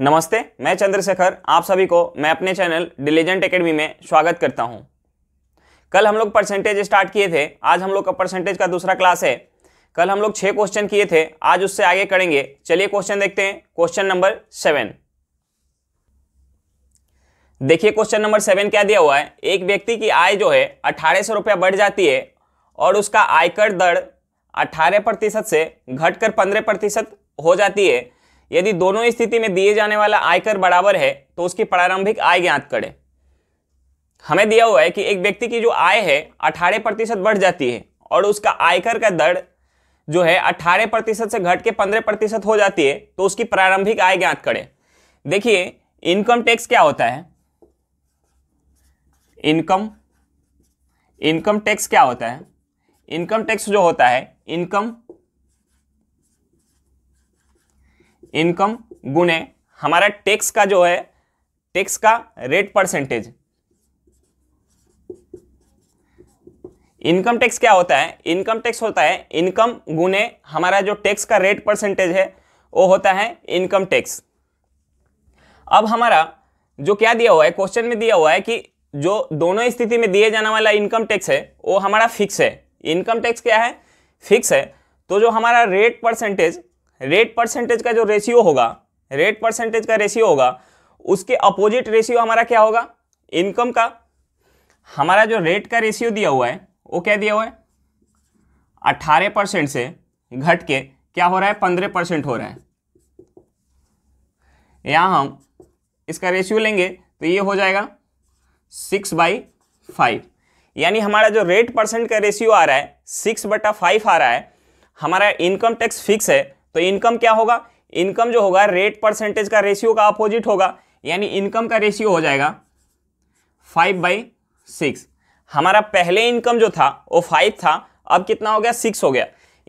नमस्ते मैं चंद्रशेखर आप सभी को मैं अपने चैनल डिलीजेंट एकेडमी में स्वागत करता हूं कल हम लोग परसेंटेज स्टार्ट किए थे आज हम लोग का परसेंटेज का दूसरा क्लास है कल हम लोग छः क्वेश्चन किए थे आज उससे आगे करेंगे चलिए क्वेश्चन देखते हैं क्वेश्चन नंबर सेवन देखिए क्वेश्चन नंबर सेवन क्या दिया हुआ है एक व्यक्ति की आय जो है अठारह सौ रुपया बढ़ जाती है और उसका आयकर दर अठारह प्रतिशत से घटकर पंद्रह प्रतिशत हो जाती है यदि दोनों स्थिति में दिए जाने वाला आयकर बराबर है तो उसकी प्रारंभिक आय ज्ञात करें हमें दिया हुआ है कि एक व्यक्ति की जो आय है अठारह प्रतिशत बढ़ जाती है और उसका आयकर का दर जो है अठारह प्रतिशत से घट के पंद्रह प्रतिशत हो जाती है तो उसकी प्रारंभिक आय ज्ञात करें देखिए इनकम टैक्स क्या होता है इनकम इनकम टैक्स क्या होता है इनकम टैक्स जो होता है इनकम इनकम गुने हमारा टैक्स का जो है टैक्स का रेट परसेंटेज इनकम टैक्स क्या होता है इनकम टैक्स होता है इनकम गुने हमारा जो टैक्स का रेट परसेंटेज है वो होता है इनकम टैक्स अब हमारा जो क्या दिया हुआ है क्वेश्चन में दिया हुआ है कि जो दोनों स्थिति में दिए जाने वाला इनकम टैक्स है वो हमारा फिक्स है इनकम टैक्स क्या है फिक्स है तो जो हमारा रेट परसेंटेज रेट परसेंटेज का जो रेशियो होगा रेट परसेंटेज का रेशियो होगा उसके अपोजिट रेशियो हमारा क्या होगा इनकम का हमारा जो रेट का रेशियो दिया हुआ है वो क्या दिया हुआ है अट्ठारह परसेंट से घट के क्या हो रहा है पंद्रह परसेंट हो रहा है यहां हम इसका रेशियो लेंगे तो ये हो जाएगा सिक्स बाई फाइव यानी हमारा जो रेट परसेंट का रेशियो आ रहा है सिक्स बटा फाइव आ रहा है हमारा इनकम टैक्स फिक्स है तो इनकम क्या होगा इनकम जो होगा रेट परसेंटेज का रेशियो का अपोजिट होगा यानी इनकम का रेशियो हो जाएगा फाइव बाई सिक्स हमारा पहले इनकम जो था वो फाइव था अब कितना हो गया सिक्स हो गया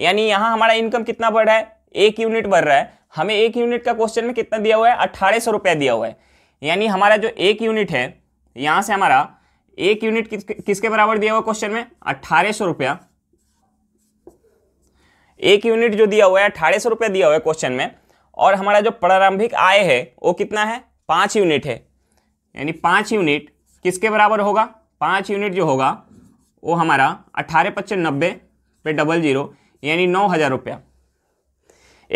यानी यहाँ हमारा इनकम कितना बढ़ रहा है एक यूनिट बढ़ रहा है हमें एक यूनिट का क्वेश्चन में कितना दिया हुआ है अट्ठारह सौ रुपया दिया हुआ है यानी हमारा जो एक यूनिट है यहाँ से हमारा एक यूनिट किसके बराबर दिया हुआ क्वेश्चन में अट्ठारह सौ रुपया एक यूनिट जो दिया हुआ है अठारह सौ रुपये दिया हुआ है क्वेश्चन में और हमारा जो प्रारंभिक आय है वो कितना है पाँच यूनिट है यानी पाँच यूनिट किसके बराबर होगा पाँच यूनिट जो होगा वो हमारा अट्ठारह पच्चे नब्बे पे डबल जीरो यानी नौ हज़ार रुपया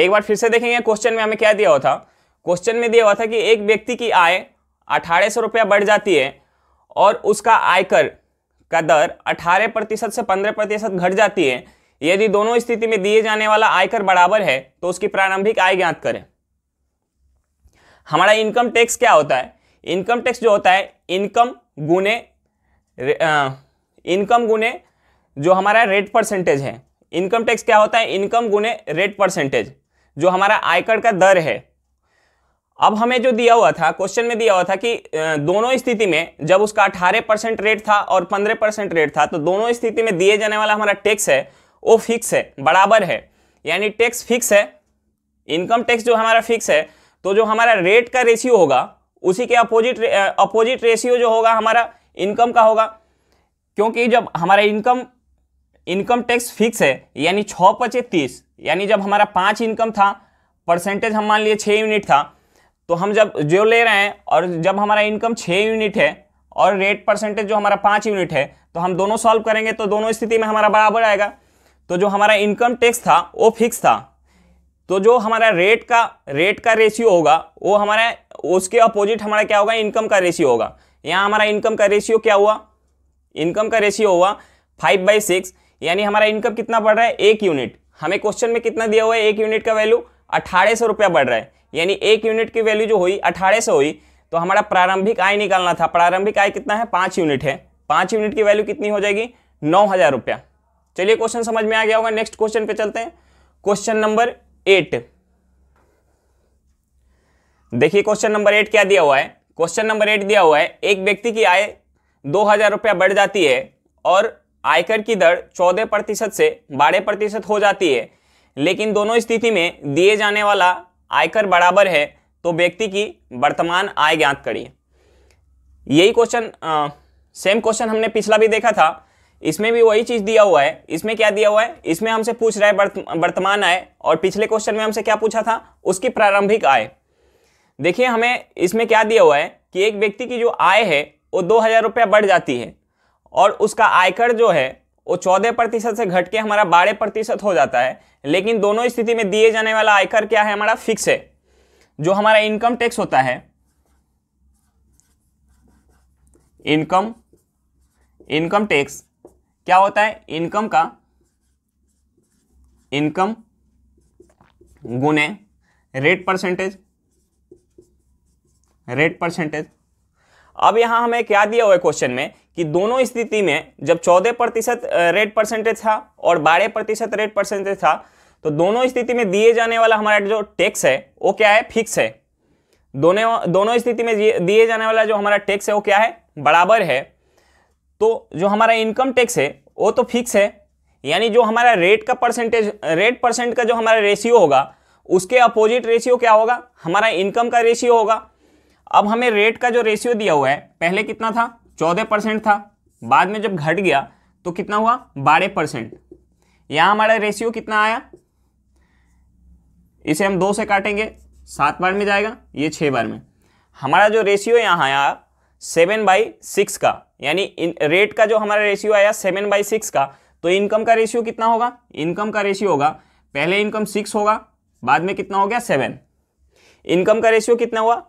एक बार फिर से देखेंगे क्वेश्चन में हमें क्या दिया हुआ था क्वेश्चन में दिया हुआ था कि एक व्यक्ति की आय अठारह सौ रुपया बढ़ जाती है और उसका आयकर का दर अठारह प्रतिशत से पंद्रह प्रतिशत घट जाती है यदि दोनों स्थिति में दिए जाने वाला आयकर बराबर है तो उसकी प्रारंभिक आय ज्ञात करें हमारा इनकम टैक्स क्या होता है इनकम टैक्स जो होता है इनकम गुने इनकम गुने जो हमारा रेट परसेंटेज है इनकम टैक्स क्या होता है इनकम गुने रेट परसेंटेज जो हमारा आयकर का दर है अब हमें जो दिया हुआ था क्वेश्चन में दिया हुआ था कि दोनों स्थिति में जब उसका अठारह परसेंट रेट था और पंद्रह परसेंट रेट था तो दोनों स्थिति में दिए जाने वाला हमारा टैक्स है वो फिक्स है बराबर है यानी टैक्स फिक्स है इनकम टैक्स जो हमारा फिक्स है तो जो हमारा रेट का रेशियो होगा उसी के अपोजिट अपोजिट रेशियो जो होगा हमारा इनकम का होगा क्योंकि जब हमारा इनकम इनकम टैक्स फिक्स है यानी छः पचे तीस यानी जब हमारा पाँच इनकम था परसेंटेज हम मान लिए छः यूनिट था तो हम जब जो ले रहे हैं और जब हमारा इनकम छः यूनिट है और रेट परसेंटेज जो हमारा पाँच यूनिट है तो हम दोनों सॉल्व करेंगे तो दोनों स्थिति में हमारा बराबर आएगा तो जो हमारा इनकम टैक्स था वो फिक्स था तो जो हमारा रेट का रेट का रेशियो होगा वो हमारा उसके अपोजिट हमारा क्या होगा इनकम का रेशियो होगा यहाँ हमारा इनकम का रेशियो क्या हुआ इनकम का रेशियो हुआ फाइव बाई सिक्स यानी हमारा इनकम कितना बढ़ रहा है एक यूनिट हमें क्वेश्चन में कितना दिया हुआ है एक यूनिट का वैल्यू अठारह सौ रुपया बढ़ रहा है यानी एक यूनिट की वैल्यू जो हुई अठारह सौ हुई तो हमारा प्रारंभिक आय निकालना था प्रारंभिक आय कितना है पाँच यूनिट है पाँच यूनिट की वैल्यू कितनी हो जाएगी नौ हज़ार रुपया चलिए क्वेश्चन समझ में आ गया होगा नेक्स्ट क्वेश्चन पे चलते हैं क्वेश्चन नंबर एट देखिए क्वेश्चन नंबर एट क्या दिया हुआ है क्वेश्चन नंबर एट दिया हुआ है एक व्यक्ति की आय दो हजार रुपया बढ़ जाती है और आयकर की दर चौदह प्रतिशत से बारह प्रतिशत हो जाती है लेकिन दोनों स्थिति में दिए जाने वाला आयकर बराबर है तो व्यक्ति की वर्तमान आय ज्ञात करिए यही क्वेश्चन सेम क्वेश्चन हमने पिछला भी देखा था इसमें भी वही चीज़ दिया हुआ है इसमें क्या दिया हुआ है इसमें हमसे पूछ रहा है वर्तमान आय और पिछले क्वेश्चन में हमसे क्या पूछा था उसकी प्रारंभिक आय देखिए हमें इसमें क्या दिया हुआ है कि एक व्यक्ति की जो आय है वो दो हज़ार रुपया बढ़ जाती है और उसका आयकर जो है वो चौदह प्रतिशत से घट के हमारा बारह प्रतिशत हो जाता है लेकिन दोनों स्थिति में दिए जाने वाला आयकर क्या है हमारा फिक्स है जो हमारा इनकम टैक्स होता है इनकम इनकम टैक्स क्या होता है इनकम का इनकम गुने रेट परसेंटेज रेट परसेंटेज अब यहां हमें क्या दिया हुआ है क्वेश्चन में कि दोनों स्थिति में जब चौदह प्रतिशत रेट परसेंटेज था और बारह प्रतिशत रेट परसेंटेज था तो दोनों स्थिति में दिए जाने वाला हमारा जो टैक्स है वो क्या है फिक्स है दोनों दोनों स्थिति में दिए जाने वाला जो हमारा टैक्स है वो क्या है बराबर है तो जो हमारा इनकम टैक्स है वो तो फिक्स है यानी जो हमारा रेट का परसेंटेज रेट परसेंट का जो हमारा रेशियो होगा उसके अपोजिट रेशियो क्या होगा हमारा इनकम का रेशियो होगा अब हमें रेट का जो रेशियो दिया हुआ है पहले कितना था चौदह परसेंट था बाद में जब घट गया तो कितना हुआ बारह परसेंट यहाँ हमारा रेशियो कितना आया इसे हम दो से काटेंगे सात बार में जाएगा ये छः बार में हमारा जो रेशियो यहाँ आया सेवन बाई सिक्स का यानी रेट का जो हमारा रेशियो आया सेवन बाई सिक्स का तो इनकम का रेशियो कितना होगा इनकम का रेशियो होगा पहले इनकम सिक्स होगा बाद में कितना हो गया सेवन इनकम का रेशियो कितना हुआ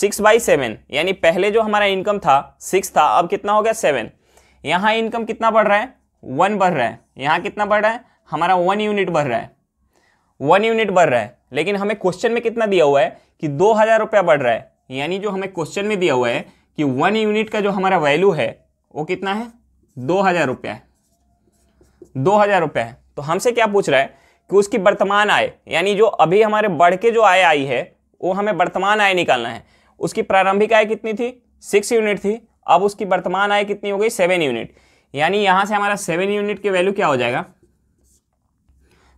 सिक्स बाई सेवन यानी पहले जो हमारा इनकम था सिक्स था अब कितना हो गया सेवन यहाँ इनकम कितना बढ़ रहा है वन बढ़ रहा है यहाँ कितना बढ़ रहा है हमारा वन यूनिट बढ़ रहा है वन यूनिट बढ़ रहा है लेकिन हमें क्वेश्चन में कितना दिया हुआ है कि दो हज़ार रुपया बढ़ रहा है यानी जो हमें क्वेश्चन में दिया हुआ है कि वन यूनिट का जो हमारा वैल्यू है वो कितना है दो हज़ार रुपया है दो हज़ार रुपया है तो हमसे क्या पूछ रहा है कि उसकी वर्तमान आय यानी जो अभी हमारे बढ़ के जो आय आई है वो हमें वर्तमान आय निकालना है उसकी प्रारंभिक आय कितनी थी सिक्स यूनिट थी अब उसकी वर्तमान आय कितनी हो गई सेवन यूनिट यानी यहां से हमारा सेवन यूनिट की वैल्यू क्या हो जाएगा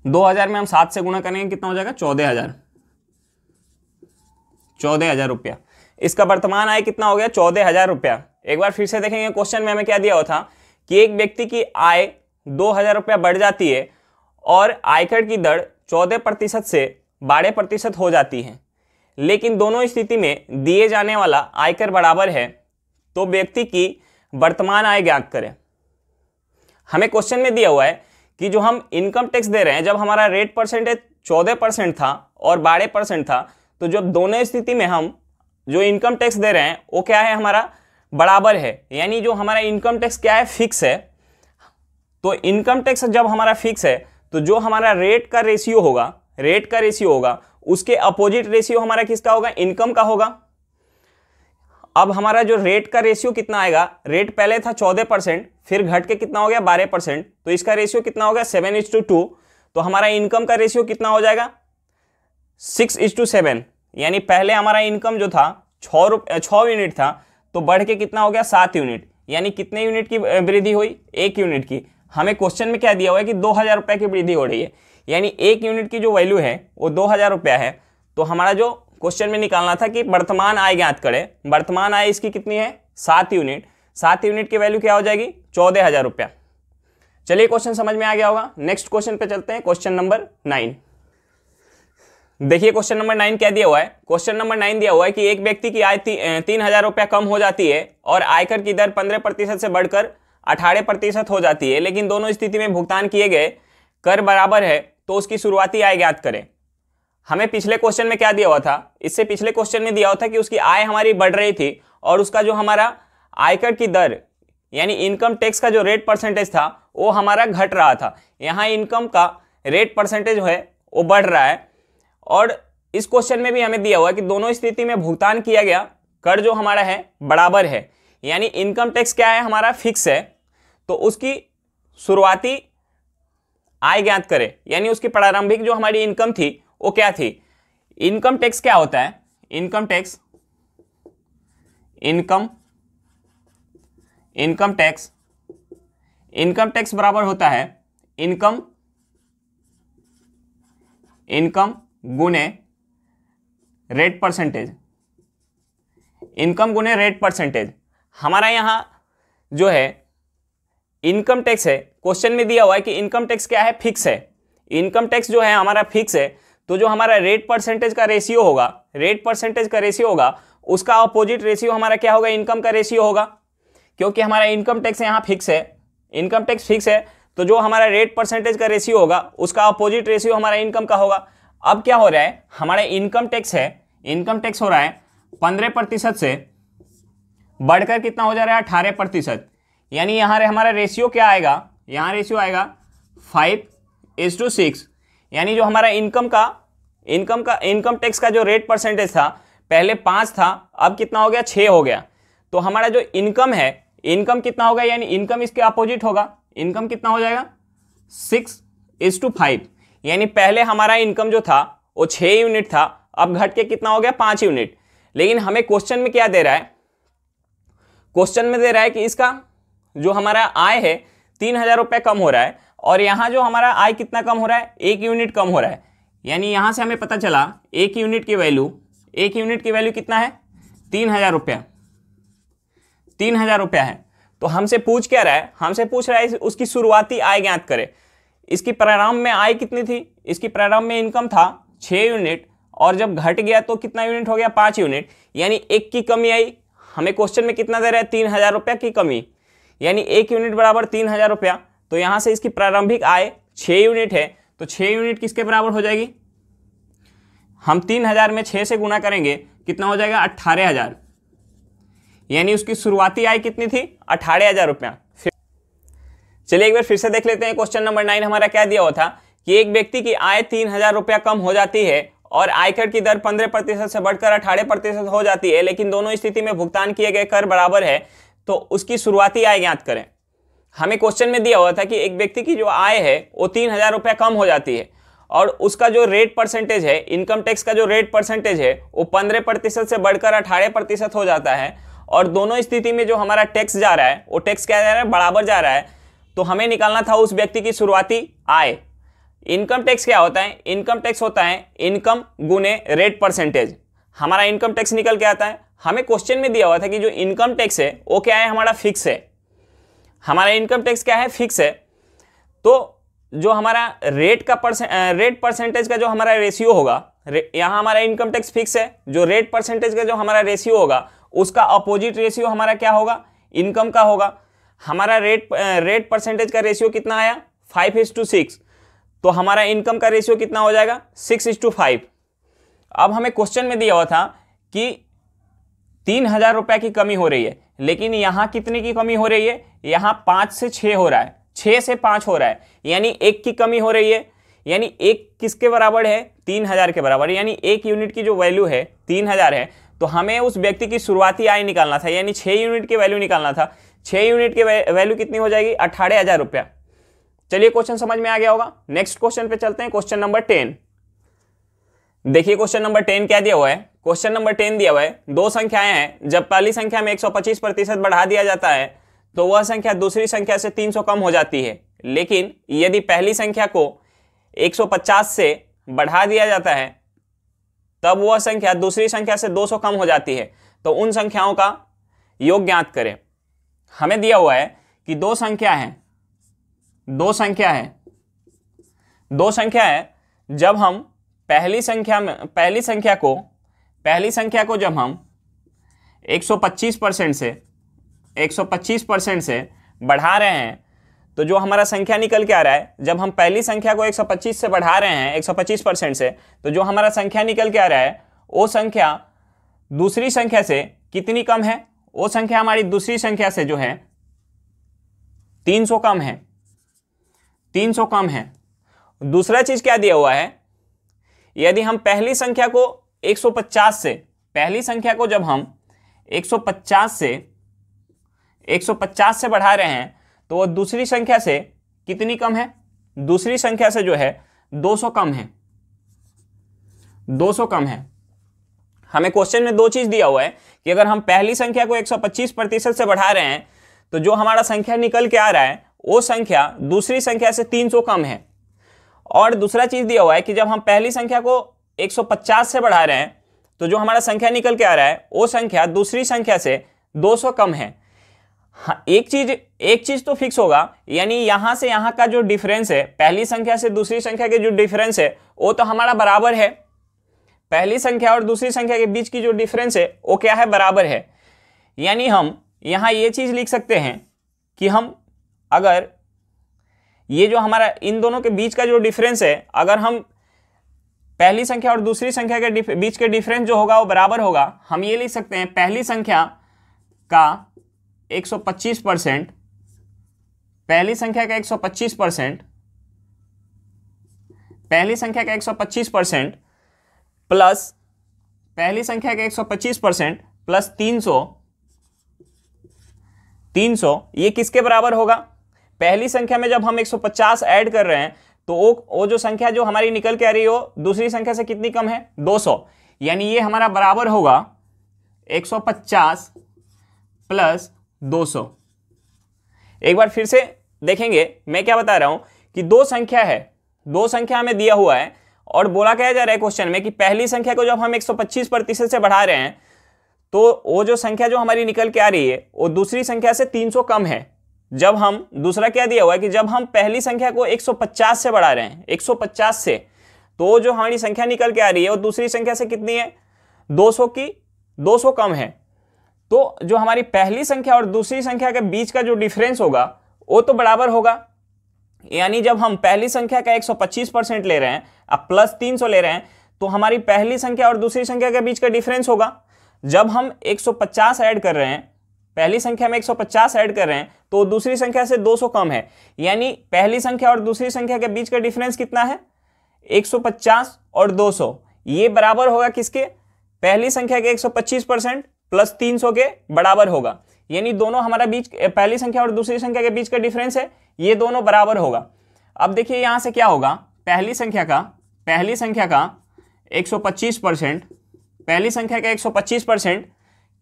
दो हजार में हम सात से गुणा करेंगे कितना हो जाएगा चौदह हजार चौदह हजार रुपया इसका वर्तमान आय कितना हो गया चौदह हजार रुपया एक बार फिर से देखेंगे क्वेश्चन में हमें क्या दिया हुआ था कि एक व्यक्ति की आय दो हजार रुपया बढ़ जाती है और आयकर की दर चौदह प्रतिशत से बारह प्रतिशत हो जाती है लेकिन दोनों स्थिति में दिए जाने वाला आयकर बराबर है तो व्यक्ति की वर्तमान आय ज्ञात करें हमें क्वेश्चन में दिया हुआ है कि जो हम इनकम टैक्स दे रहे हैं जब हमारा रेट परसेंटेज चौदह परसेंट था और बारह परसेंट था तो जब दोनों स्थिति में हम जो इनकम टैक्स दे रहे हैं वो क्या है हमारा बराबर है यानी जो हमारा इनकम टैक्स क्या है फिक्स है तो इनकम टैक्स जब हमारा फिक्स है तो जो हमारा रेट का रेशियो होगा रेट का रेशियो होगा उसके अपोजिट रेशियो हमारा किसका होगा इनकम का होगा अब हमारा जो रेट का रेशियो कितना आएगा रेट पहले था चौदह परसेंट फिर घट के कितना हो गया बारह परसेंट तो इसका रेशियो कितना हो गया सेवन इज टू टू तो हमारा इनकम का रेशियो कितना हो जाएगा सिक्स इज टू सेवन यानी पहले हमारा इनकम जो था छः रुपये छः यूनिट था तो बढ़ के कितना हो गया सात यूनिट यानी कितने यूनिट की वृद्धि हुई एक यूनिट की हमें क्वेश्चन में क्या दिया हुआ है कि दो हज़ार रुपये की वृद्धि हो रही है यानी एक यूनिट की जो वैल्यू है वो दो हज़ार रुपया है तो हमारा जो क्वेश्चन में निकालना था कि वर्तमान आय ज्ञात करें वर्तमान आय इसकी कितनी है सात यूनिट सात यूनिट की वैल्यू क्या हो जाएगी चौदह हज़ार रुपया चलिए क्वेश्चन समझ में आ गया होगा नेक्स्ट क्वेश्चन पे चलते हैं क्वेश्चन नंबर नाइन देखिए क्वेश्चन नंबर नाइन क्या दिया हुआ है क्वेश्चन नंबर नाइन दिया हुआ है कि एक व्यक्ति की आय ती, तीन हजार रुपया कम हो जाती है और आयकर की दर पंद्रह प्रतिशत से बढ़कर अठारह प्रतिशत हो जाती है लेकिन दोनों स्थिति में भुगतान किए गए कर बराबर है तो उसकी शुरुआती आय ज्ञात करें हमें पिछले क्वेश्चन में क्या दिया हुआ था इससे पिछले क्वेश्चन में दिया हुआ था कि उसकी आय हमारी बढ़ रही थी और उसका जो हमारा आयकर की दर यानी इनकम टैक्स का जो रेट परसेंटेज था वो हमारा घट रहा था यहाँ इनकम का रेट परसेंटेज जो है वो बढ़ रहा है और इस क्वेश्चन में भी हमें दिया हुआ है कि दोनों स्थिति में भुगतान किया गया कर जो हमारा है बराबर है यानी इनकम टैक्स क्या है हमारा फिक्स है तो उसकी शुरुआती आय ज्ञात करें यानी उसकी प्रारंभिक जो हमारी इनकम थी वो क्या थी इनकम टैक्स क्या होता है income tax income income tax income tax बराबर होता है इनकम इनकम गुने रेट परसेंटेज इनकम गुने रेट परसेंटेज हमारा यहाँ जो है इनकम टैक्स है क्वेश्चन में दिया हुआ है कि इनकम टैक्स क्या है फिक्स है इनकम टैक्स जो है हमारा फिक्स है तो जो हमारा रेट परसेंटेज का रेशियो होगा रेट परसेंटेज का रेशियो होगा उसका अपोजिट रेशियो हमारा क्या होगा इनकम का रेशियो होगा क्योंकि हमारा इनकम टैक्स यहाँ फिक्स है इनकम टैक्स फिक्स है तो जो हमारा रेट परसेंटेज का रेशियो होगा उसका अपोजिट रेशियो हमारा इनकम का होगा अब क्या हो रहा है हमारा इनकम टैक्स है इनकम टैक्स हो रहा है पंद्रह प्रतिशत से बढ़कर कितना हो जा रहा है अठारह प्रतिशत यानी यहाँ हमारा रेशियो क्या आएगा यहाँ रेशियो आएगा फाइव एज टू सिक्स यानी जो हमारा इनकम का इनकम का इनकम टैक्स का जो रेट परसेंटेज था पहले पाँच था अब कितना हो गया छः हो गया तो हमारा जो इनकम है इनकम कितना होगा यानी इनकम इसके अपोजिट होगा इनकम कितना हो जाएगा सिक्स इज टू फाइव यानी पहले हमारा इनकम जो था वो छः यूनिट था अब घट के कितना हो गया पाँच यूनिट लेकिन हमें क्वेश्चन में क्या दे रहा है क्वेश्चन में दे रहा है कि इसका जो हमारा आय है तीन हज़ार रुपये कम हो रहा है और यहाँ जो हमारा आय कितना कम हो रहा है एक यूनिट कम हो रहा है यानी यहाँ से हमें पता चला एक यूनिट की वैल्यू एक यूनिट की वैल्यू कितना है तीन हज़ार रुपया तीन हज़ार रुपया है तो हमसे पूछ क्या रहा है हमसे पूछ रहा है उसकी शुरुआती आय ज्ञात करें इसकी प्रारंभ में आय कितनी थी इसकी प्रारंभ में इनकम था छः यूनिट और जब घट गया तो कितना यूनिट हो गया पाँच यूनिट यानी एक की कमी आई हमें क्वेश्चन में कितना दे रहा है तीन हज़ार रुपया की कमी यानी एक यूनिट बराबर तीन हज़ार रुपया तो यहाँ से इसकी प्रारंभिक आय छः यूनिट है तो छः यूनिट किसके बराबर हो जाएगी हम तीन हज़ार में छः से गुना करेंगे कितना हो जाएगा अट्ठारह हज़ार यानी उसकी शुरुआती आय कितनी थी अठारह हज़ार रुपया चलिए एक बार फिर से देख लेते हैं क्वेश्चन नंबर नाइन हमारा क्या दिया हुआ था कि एक व्यक्ति की आय तीन हजार रुपया कम हो जाती है और आयकर की दर पंद्रह प्रतिशत से बढ़कर अठारह प्रतिशत हो जाती है लेकिन दोनों स्थिति में भुगतान किए गए कर बराबर है तो उसकी शुरुआती आय ज्ञात करें हमें क्वेश्चन में दिया हुआ था कि एक व्यक्ति की जो आय है वो तीन हजार रुपया कम हो जाती है और उसका जो रेट परसेंटेज है इनकम टैक्स का जो रेट परसेंटेज है वो पंद्रह प्रतिशत से बढ़कर अठारह प्रतिशत हो जाता है और दोनों स्थिति में जो हमारा टैक्स जा रहा है वो टैक्स क्या जा रहा है बराबर जा रहा है तो हमें निकालना था उस व्यक्ति की शुरुआती आय इनकम टैक्स क्या होता है इनकम टैक्स होता है इनकम गुने रेट परसेंटेज हमारा इनकम टैक्स निकल के आता है हमें क्वेश्चन में दिया हुआ था कि जो इनकम टैक्स है वो क्या है हमारा फिक्स है हमारा इनकम टैक्स क्या है फिक्स है तो जो हमारा रेट का परसेंट रेट परसेंटेज का जो हमारा रेशियो होगा रे, यहाँ हमारा इनकम टैक्स फिक्स है जो रेट परसेंटेज का जो हमारा रेशियो होगा उसका अपोजिट रेशियो हमारा क्या होगा इनकम का होगा हमारा रेट रेट परसेंटेज का रेशियो कितना आया फाइव इज टू सिक्स तो हमारा इनकम का रेशियो कितना हो जाएगा सिक्स इज टू फाइव अब हमें क्वेश्चन में दिया हुआ था कि तीन हज़ार रुपये की कमी हो रही है लेकिन यहाँ कितने की कमी हो रही है यहाँ पाँच से छः हो रहा है छः से पाँच हो रहा है यानी एक की कमी हो रही है यानी एक किसके बराबर है तीन हज़ार के बराबर यानी एक यूनिट की जो वैल्यू है तीन हज़ार है तो हमें उस व्यक्ति की शुरुआती आय निकालना था यानी छः यूनिट की वैल्यू निकालना था छः यूनिट की वैल्यू कितनी हो जाएगी अठारह हज़ार रुपया चलिए क्वेश्चन समझ में आ गया होगा नेक्स्ट क्वेश्चन पे चलते हैं क्वेश्चन नंबर टेन देखिए क्वेश्चन नंबर टेन क्या दिया हुआ है क्वेश्चन नंबर टेन दिया हुआ है दो संख्याएं हैं जब पहली संख्या में पच्चीस प्रतिशत बढ़ा दिया जाता है तो वह संख्या दूसरी संख्या से सौ कम हो जाती है लेकिन यदि पहली संख्या को पचास से बढ़ा दिया जाता है तब वह संख्या दूसरी संख्या से 200 कम हो जाती है तो उन संख्याओं का योग ज्ञात करें हमें दिया हुआ है कि दो संख्या है दो संख्या है दो संख्या है जब हम पहली संख्या में पहली संख्या को पहली संख्या को जब हम 125 परसेंट से 125 परसेंट से बढ़ा रहे हैं तो जो हमारा संख्या निकल के आ रहा है जब हम पहली संख्या को 125 से बढ़ा रहे हैं 125 परसेंट से तो जो हमारा संख्या निकल के आ रहा है वो संख्या दूसरी संख्या से कितनी कम है वो संख्या हमारी दूसरी संख्या से जो है 300 कम है 300 कम है दूसरा चीज क्या दिया हुआ है यदि हम पहली संख्या को 150 से पहली संख्या को जब हम 150 से 150 से बढ़ा रहे हैं तो वो दूसरी संख्या से कितनी कम है दूसरी संख्या से जो है 200 कम है 200 कम है हमें क्वेश्चन में दो चीज दिया हुआ है कि अगर हम पहली संख्या को 125 प्रतिशत से बढ़ा रहे हैं तो जो हमारा संख्या निकल के आ रहा है वो संख्या दूसरी संख्या से 300 कम है और दूसरा चीज दिया हुआ है कि जब हम पहली संख्या को 150 से बढ़ा रहे हैं तो जो हमारा संख्या निकल के आ रहा है वो संख्या दूसरी संख्या से 200 कम है हाँ, एक चीज एक चीज तो फिक्स होगा यानी यहाँ से यहाँ का जो डिफरेंस है पहली संख्या से दूसरी संख्या के जो डिफरेंस है वो तो हमारा बराबर है पहली संख्या और दूसरी संख्या के बीच की जो डिफरेंस है वो क्या है बराबर है यानी हम यहाँ ये चीज़ लिख सकते हैं कि हम अगर ये जो हमारा इन दोनों के बीच का जो डिफरेंस है अगर हम पहली संख्या और दूसरी संख्या के बीच के डिफरेंस जो होगा वो बराबर होगा हम ये लिख सकते हैं पहली संख्या का 125 परसेंट पहली संख्या का 125 परसेंट पहली संख्या का 125 परसेंट प्लस पहली संख्या का 125 परसेंट प्लस 300 300 ये किसके बराबर होगा पहली संख्या में जब हम 150 ऐड कर रहे हैं तो वो वो जो संख्या जो हमारी निकल के आ रही हो दूसरी संख्या से कितनी कम है 200 यानी ये हमारा बराबर होगा 150 प्लस 200 एक बार फिर से देखेंगे मैं क्या बता रहा हूं कि दो संख्या है दो संख्या हमें दिया हुआ है और बोला क्या जा रहा है क्वेश्चन में कि पहली संख्या को जब हम 125 प्रतिशत से बढ़ा रहे हैं तो वो जो संख्या जो हमारी निकल के आ रही है वो दूसरी संख्या से 300 कम है जब हम दूसरा क्या दिया हुआ है कि जब हम पहली संख्या को 150 से बढ़ा रहे हैं 150 से तो जो हमारी संख्या निकल के आ रही है वो दूसरी संख्या से कितनी है 200 की 200 कम है तो जो हमारी पहली संख्या और दूसरी संख्या के बीच का जो डिफरेंस होगा वो तो बराबर होगा यानी जब हम पहली संख्या का 125 परसेंट ले रहे हैं अब प्लस 300 ले रहे हैं तो हमारी पहली संख्या और दूसरी संख्या के बीच का डिफरेंस होगा जब हम 150 ऐड कर रहे हैं पहली संख्या में 150 ऐड कर रहे हैं तो दूसरी संख्या से 200 कम है यानी पहली संख्या और दूसरी संख्या के बीच का डिफरेंस कितना है 150 और 200 ये बराबर होगा किसके पहली संख्या के 125 परसेंट प्लस 300 के बराबर होगा यानी दोनों हमारा बीच पहली संख्या और दूसरी संख्या के बीच का डिफरेंस है ये दोनों बराबर होगा अब देखिए यहाँ से क्या होगा पहली संख्या का पहली संख्या का 125 परसेंट पहली संख्या का 125 परसेंट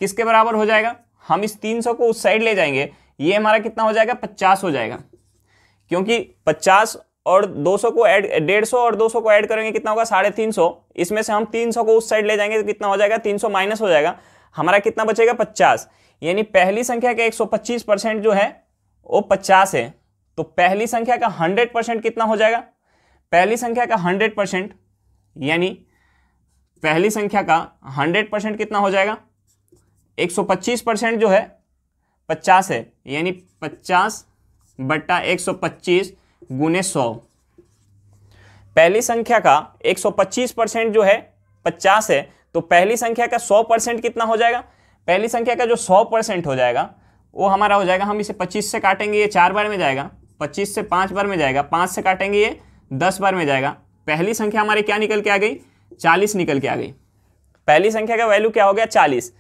किसके बराबर हो जाएगा हम इस 300 को उस साइड ले जाएंगे ये हमारा कितना हो जाएगा 50 हो जाएगा क्योंकि 50 और 200 को ऐड डेढ़ और 200 को ऐड करेंगे कितना होगा साढ़े तीन इसमें से हम 300 को उस साइड ले जाएंगे तो कितना हो जाएगा 300 माइनस हो जाएगा हमारा कितना बचेगा 50 यानी पहली संख्या का 125 परसेंट जो है वो 50 है तो पहली संख्या का हंड्रेड परसेंट कितना हो जाएगा पहली संख्या का हंड्रेड परसेंट यानी पहली संख्या का हंड्रेड परसेंट कितना हो जाएगा एक सौ पच्चीस परसेंट जो है पचास है यानी पचास बट्टा एक सौ पच्चीस गुने सौ पहली संख्या का 125 परसेंट जो है 50 है तो पहली संख्या का 100 परसेंट कितना हो जाएगा पहली संख्या का जो 100 परसेंट हो जाएगा वो हमारा हो जाएगा हम इसे 25 से काटेंगे ये चार बार में जाएगा पच्चीस से पाँच बार में जाएगा पाँच से काटेंगे ये दस बार में जाएगा पहली संख्या हमारे क्या निकल के आ गई चालीस निकल के आ गई पहली संख्या का वैल्यू क्या हो गया चालीस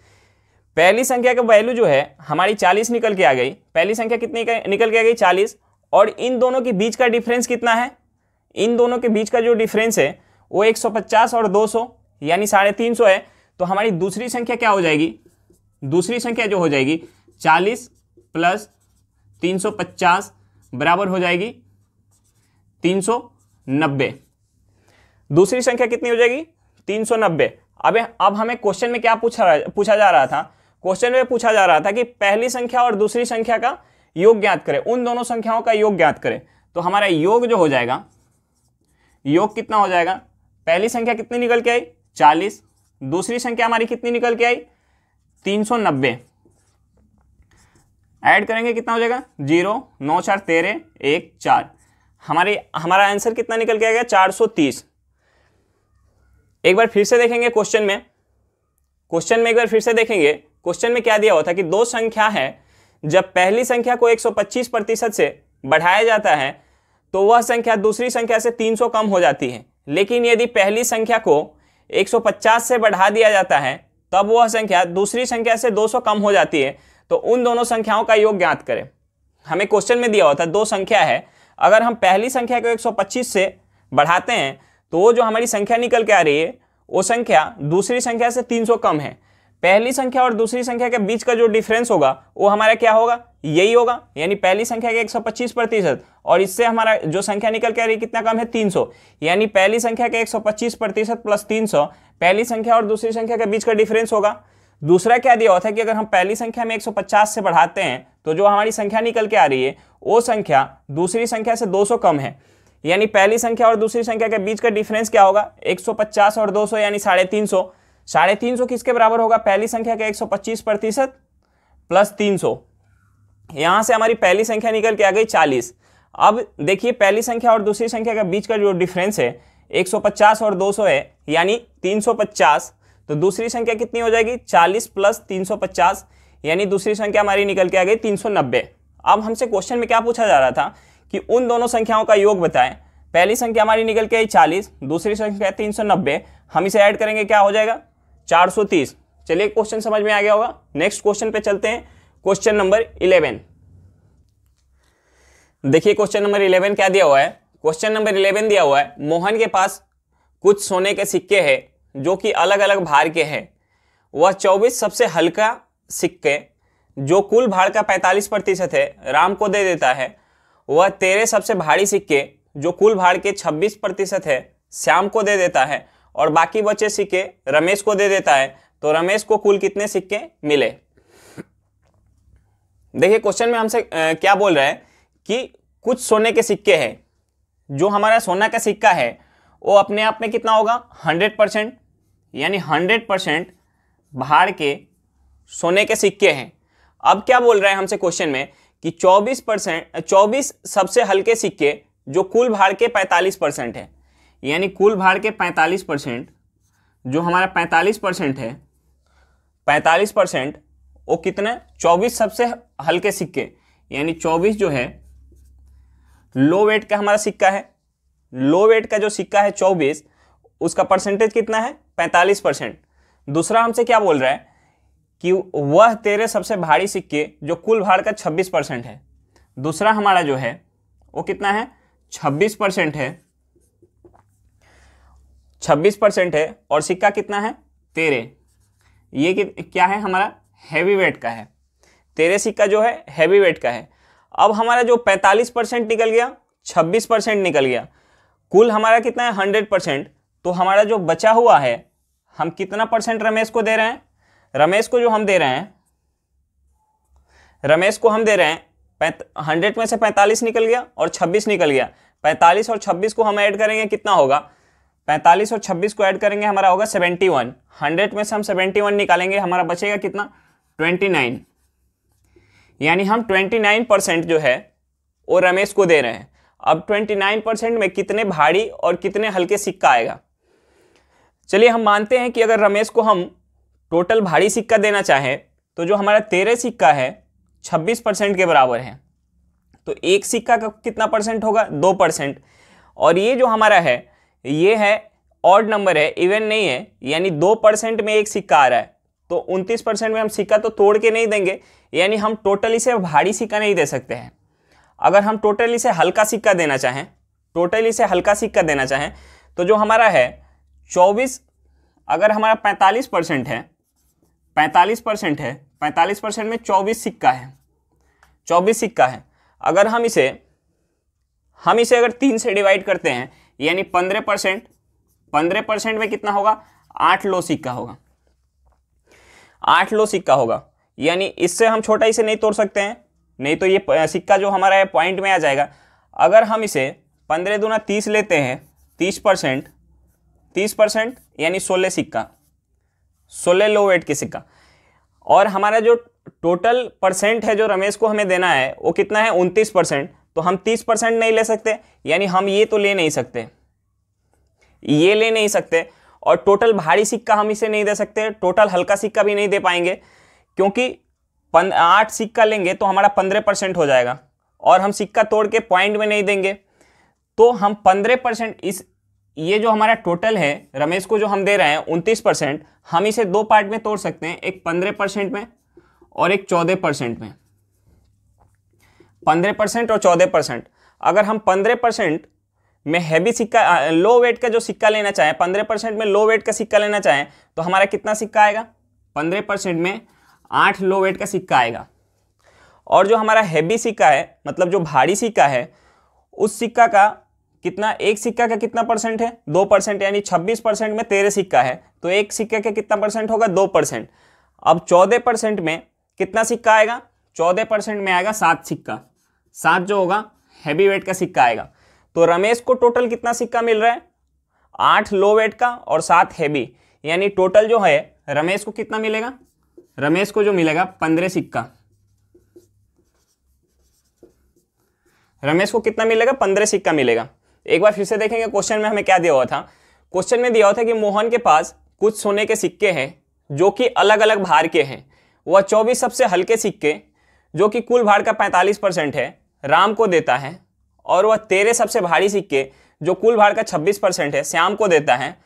पहली संख्या का वैल्यू जो है हमारी चालीस निकल के आ गई पहली संख्या कितनी निकल के आ गई चालीस और इन दोनों के बीच का डिफरेंस कितना है इन दोनों के बीच का जो डिफरेंस है वो 150 और 200 यानी साढ़े तीन सौ है तो हमारी दूसरी संख्या क्या हो जाएगी दूसरी संख्या जो हो जाएगी 40 प्लस 350 बराबर हो जाएगी तीन सौ नब्बे दूसरी संख्या कितनी हो जाएगी तीन सौ नब्बे अब अब हमें क्वेश्चन में क्या पूछा पूछा जा रहा था क्वेश्चन में पूछा जा रहा था कि पहली संख्या और दूसरी संख्या का योग ज्ञात करें उन दोनों संख्याओं का योग ज्ञात करें तो हमारा योग जो हो जाएगा योग कितना हो जाएगा पहली संख्या कितनी निकल के आई चालीस दूसरी संख्या हमारी कितनी निकल के आई तीन सौ नब्बे ऐड करेंगे कितना हो जाएगा जीरो नौ चार तेरह एक चार हमारी हमारा आंसर कितना निकल के आ गया चार सौ तीस एक बार फिर से देखेंगे क्वेश्चन में क्वेश्चन में एक बार फिर से देखेंगे क्वेश्चन में क्या दिया हुआ था कि दो संख्या है जब पहली संख्या को 125 प्रतिशत से बढ़ाया जाता है तो वह संख्या दूसरी संख्या से 300 कम हो जाती है लेकिन यदि पहली संख्या को 150 से बढ़ा दिया जाता है तब वह संख्या दूसरी संख्या से 200 कम हो जाती है तो उन दोनों संख्याओं का योग ज्ञात करें हमें क्वेश्चन में दिया हुआ था दो संख्या है अगर हम पहली संख्या को 125 से बढ़ाते हैं तो वो जो हमारी संख्या निकल के आ रही है वो संख्या दूसरी संख्या से 300 कम है पहली संख्या और दूसरी संख्या के बीच का जो डिफरेंस होगा वो हमारा क्या होगा यही होगा यानी पहली संख्या का 125 प्रतिशत और इससे हमारा जो संख्या निकल के आ रही है कितना कम है 300 यानी पहली संख्या के 125 प्रतिशत प्लस तीन पहली संख्या और दूसरी संख्या के बीच का डिफरेंस होगा दूसरा क्या दिया होता है कि अगर हम पहली संख्या में 150 से बढ़ाते हैं तो जो हमारी संख्या निकल के आ रही है वो संख्या दूसरी संख्या से 200 कम है यानी पहली संख्या और दूसरी संख्या के बीच का डिफरेंस क्या होगा 150 और 200 यानी साढ़े तीन सौ साढ़े तीन सौ किसके बराबर होगा पहली संख्या का एक प्रतिशत प्लस तीन सौ यहाँ से हमारी पहली संख्या निकल के आ गई चालीस अब देखिए पहली संख्या और दूसरी संख्या के बीच का जो डिफरेंस है 150 और 200 है यानी 350 तो दूसरी संख्या कितनी हो जाएगी चालीस प्लस तीन सौ पचास यानी दूसरी संख्या हमारी निकल के आ गई तीन सौ नब्बे अब हमसे क्वेश्चन में क्या पूछा जा रहा था कि उन दोनों संख्याओं का योग बताएं पहली संख्या हमारी निकल के आई चालीस दूसरी संख्या तीन सौ नब्बे हम इसे ऐड करेंगे क्या हो जाएगा चार सौ तीस चलिए क्वेश्चन समझ में आ गया होगा नेक्स्ट क्वेश्चन पे चलते हैं क्वेश्चन नंबर इलेवन देखिए क्वेश्चन नंबर इलेवन क्या दिया हुआ है क्वेश्चन नंबर इलेवन दिया हुआ है मोहन के पास कुछ सोने के सिक्के हैं जो कि अलग अलग भार के हैं वह चौबीस सबसे हल्का सिक्के जो कुल भार का पैंतालीस प्रतिशत है राम को दे देता है वह तेरह सबसे भारी सिक्के जो कुल भार के छब्बीस प्रतिशत है श्याम को दे देता है और बाकी बचे सिक्के रमेश को दे देता है तो रमेश को कुल कितने सिक्के मिले देखिए क्वेश्चन में हमसे क्या बोल रहा है कि कुछ सोने के सिक्के हैं जो हमारा सोना का सिक्का है वो अपने आप में कितना होगा हंड्रेड परसेंट यानी हंड्रेड परसेंट बाहर के सोने के सिक्के हैं अब क्या बोल रहे हैं हमसे क्वेश्चन में कि 24 परसेंट चौबीस सबसे हल्के सिक्के जो कुल भार के 45 परसेंट है यानी कुल भार के 45 परसेंट जो हमारा 45 परसेंट है 45 परसेंट वो कितना 24 सबसे हल्के सिक्के यानी 24 जो है लो वेट का हमारा सिक्का है लो वेट का जो सिक्का है 24 उसका परसेंटेज कितना है पैंतालीस परसेंट दूसरा हमसे क्या बोल रहा है कि वह तेरे सबसे भारी सिक्के जो कुल भार का छब्बीस परसेंट है दूसरा हमारा जो है वो कितना है छब्बीस परसेंट है छब्बीस परसेंट है और सिक्का कितना है तेरे ये कि, क्या है हमारा हैवी वेट का है तेरे सिक्का जो है हैवी वेट का है अब हमारा जो पैंतालीस परसेंट निकल गया छब्बीस परसेंट निकल गया कुल हमारा कितना है हंड्रेड परसेंट तो हमारा जो बचा हुआ है हम कितना परसेंट रमेश को दे रहे हैं रमेश को जो हम दे रहे हैं रमेश को हम दे रहे हैं हंड्रेड में से पैंतालीस निकल गया और छब्बीस निकल गया पैंतालीस और छब्बीस को हम ऐड करेंगे कितना होगा पैंतालीस और छब्बीस को ऐड करेंगे हमारा होगा सेवेंटी वन हंड्रेड में से हम सेवेंटी वन निकालेंगे हमारा बचेगा कितना ट्वेंटी नाइन यानी हम ट्वेंटी नाइन परसेंट जो है वो रमेश को दे रहे हैं अब ट्वेंटी नाइन परसेंट में कितने भारी और कितने हल्के सिक्का आएगा चलिए हम मानते हैं कि अगर रमेश को हम टोटल भारी सिक्का देना चाहें तो जो हमारा तेरह सिक्का है छब्बीस परसेंट के बराबर है तो एक सिक्का का कितना परसेंट होगा दो परसेंट और ये जो हमारा है ये है ऑड नंबर है इवन नहीं है यानी दो परसेंट में एक सिक्का आ रहा है तो उनतीस परसेंट में हम सिक्का तो तोड़ के नहीं देंगे यानी हम टोटल इसे भारी सिक्का नहीं दे सकते हैं अगर हम टोटल इसे हल्का सिक्का देना चाहें टोटल इसे हल्का सिक्का देना चाहें तो जो हमारा है चौबीस अगर हमारा पैंतालीस परसेंट है पैंतालीस परसेंट है पैंतालीस परसेंट में चौबीस सिक्का है चौबीस सिक्का है अगर हम इसे हम इसे अगर तीन से डिवाइड करते हैं यानी पंद्रह परसेंट पंद्रह परसेंट में कितना होगा आठ लो सिक्का होगा आठ लो सिक्का होगा यानी इससे हम छोटा इसे नहीं तोड़ सकते हैं नहीं तो ये सिक्का जो हमारा है पॉइंट में आ जाएगा अगर हम इसे पंद्रह दूना तीस लेते हैं तीस परसेंट तीस परसेंट यानी सोलह सिक्का सोलह लो वेट के सिक्का और हमारा जो टोटल परसेंट है जो रमेश को हमें देना है वो कितना है उनतीस परसेंट तो हम तीस परसेंट नहीं ले सकते यानी हम ये तो ले नहीं सकते ये ले नहीं सकते और टोटल भारी सिक्का हम इसे नहीं दे सकते टोटल हल्का सिक्का भी नहीं दे पाएंगे क्योंकि आठ सिक्का लेंगे तो हमारा पंद्रह परसेंट हो जाएगा और हम सिक्का तोड़ के पॉइंट में नहीं देंगे तो हम पंद्रह परसेंट इस ये जो हमारा टोटल है रमेश को जो हम दे रहे हैं उनतीस परसेंट हम इसे दो पार्ट में तोड़ सकते हैं एक पंद्रह परसेंट में और एक चौदह परसेंट में पंद्रह परसेंट और चौदह परसेंट अगर हम पंद्रह परसेंट में हैवी सिक्का लो वेट का जो सिक्का लेना चाहें पंद्रह परसेंट में लो वेट का सिक्का लेना चाहें तो हमारा कितना सिक्का आएगा पंद्रह परसेंट में आठ लो वेट का सिक्का आएगा और जो हमारा हैवी सिक्का है मतलब जो भारी सिक्का है उस सिक्का का कितना एक सिक्का का कितना परसेंट है दो परसेंट यानी छब्बीस परसेंट में तेरह सिक्का है तो एक सिक्के का कितना परसेंट होगा दो परसेंट अब चौदह परसेंट में कितना सिक्का आएगा चौदह परसेंट में आएगा सात सिक्का सात जो होगा हैवी वेट का सिक्का आएगा तो रमेश को टोटल कितना सिक्का मिल रहा है आठ लो वेट का और सात हैवी यानी टोटल जो है रमेश को कितना मिलेगा रमेश को जो मिलेगा पंद्रह सिक्का रमेश को कितना मिलेगा पंद्रह सिक्का मिलेगा एक बार फिर से देखेंगे क्वेश्चन में हमें क्या दिया हुआ था क्वेश्चन में दिया हुआ था कि मोहन के पास कुछ सोने के सिक्के हैं जो कि अलग अलग भार के हैं वह चौबीस सबसे हल्के सिक्के जो कि कुल भार का पैंतालीस परसेंट है राम को देता है और वह तेरह सबसे भारी सिक्के जो कुल भार का छब्बीस परसेंट है श्याम को देता है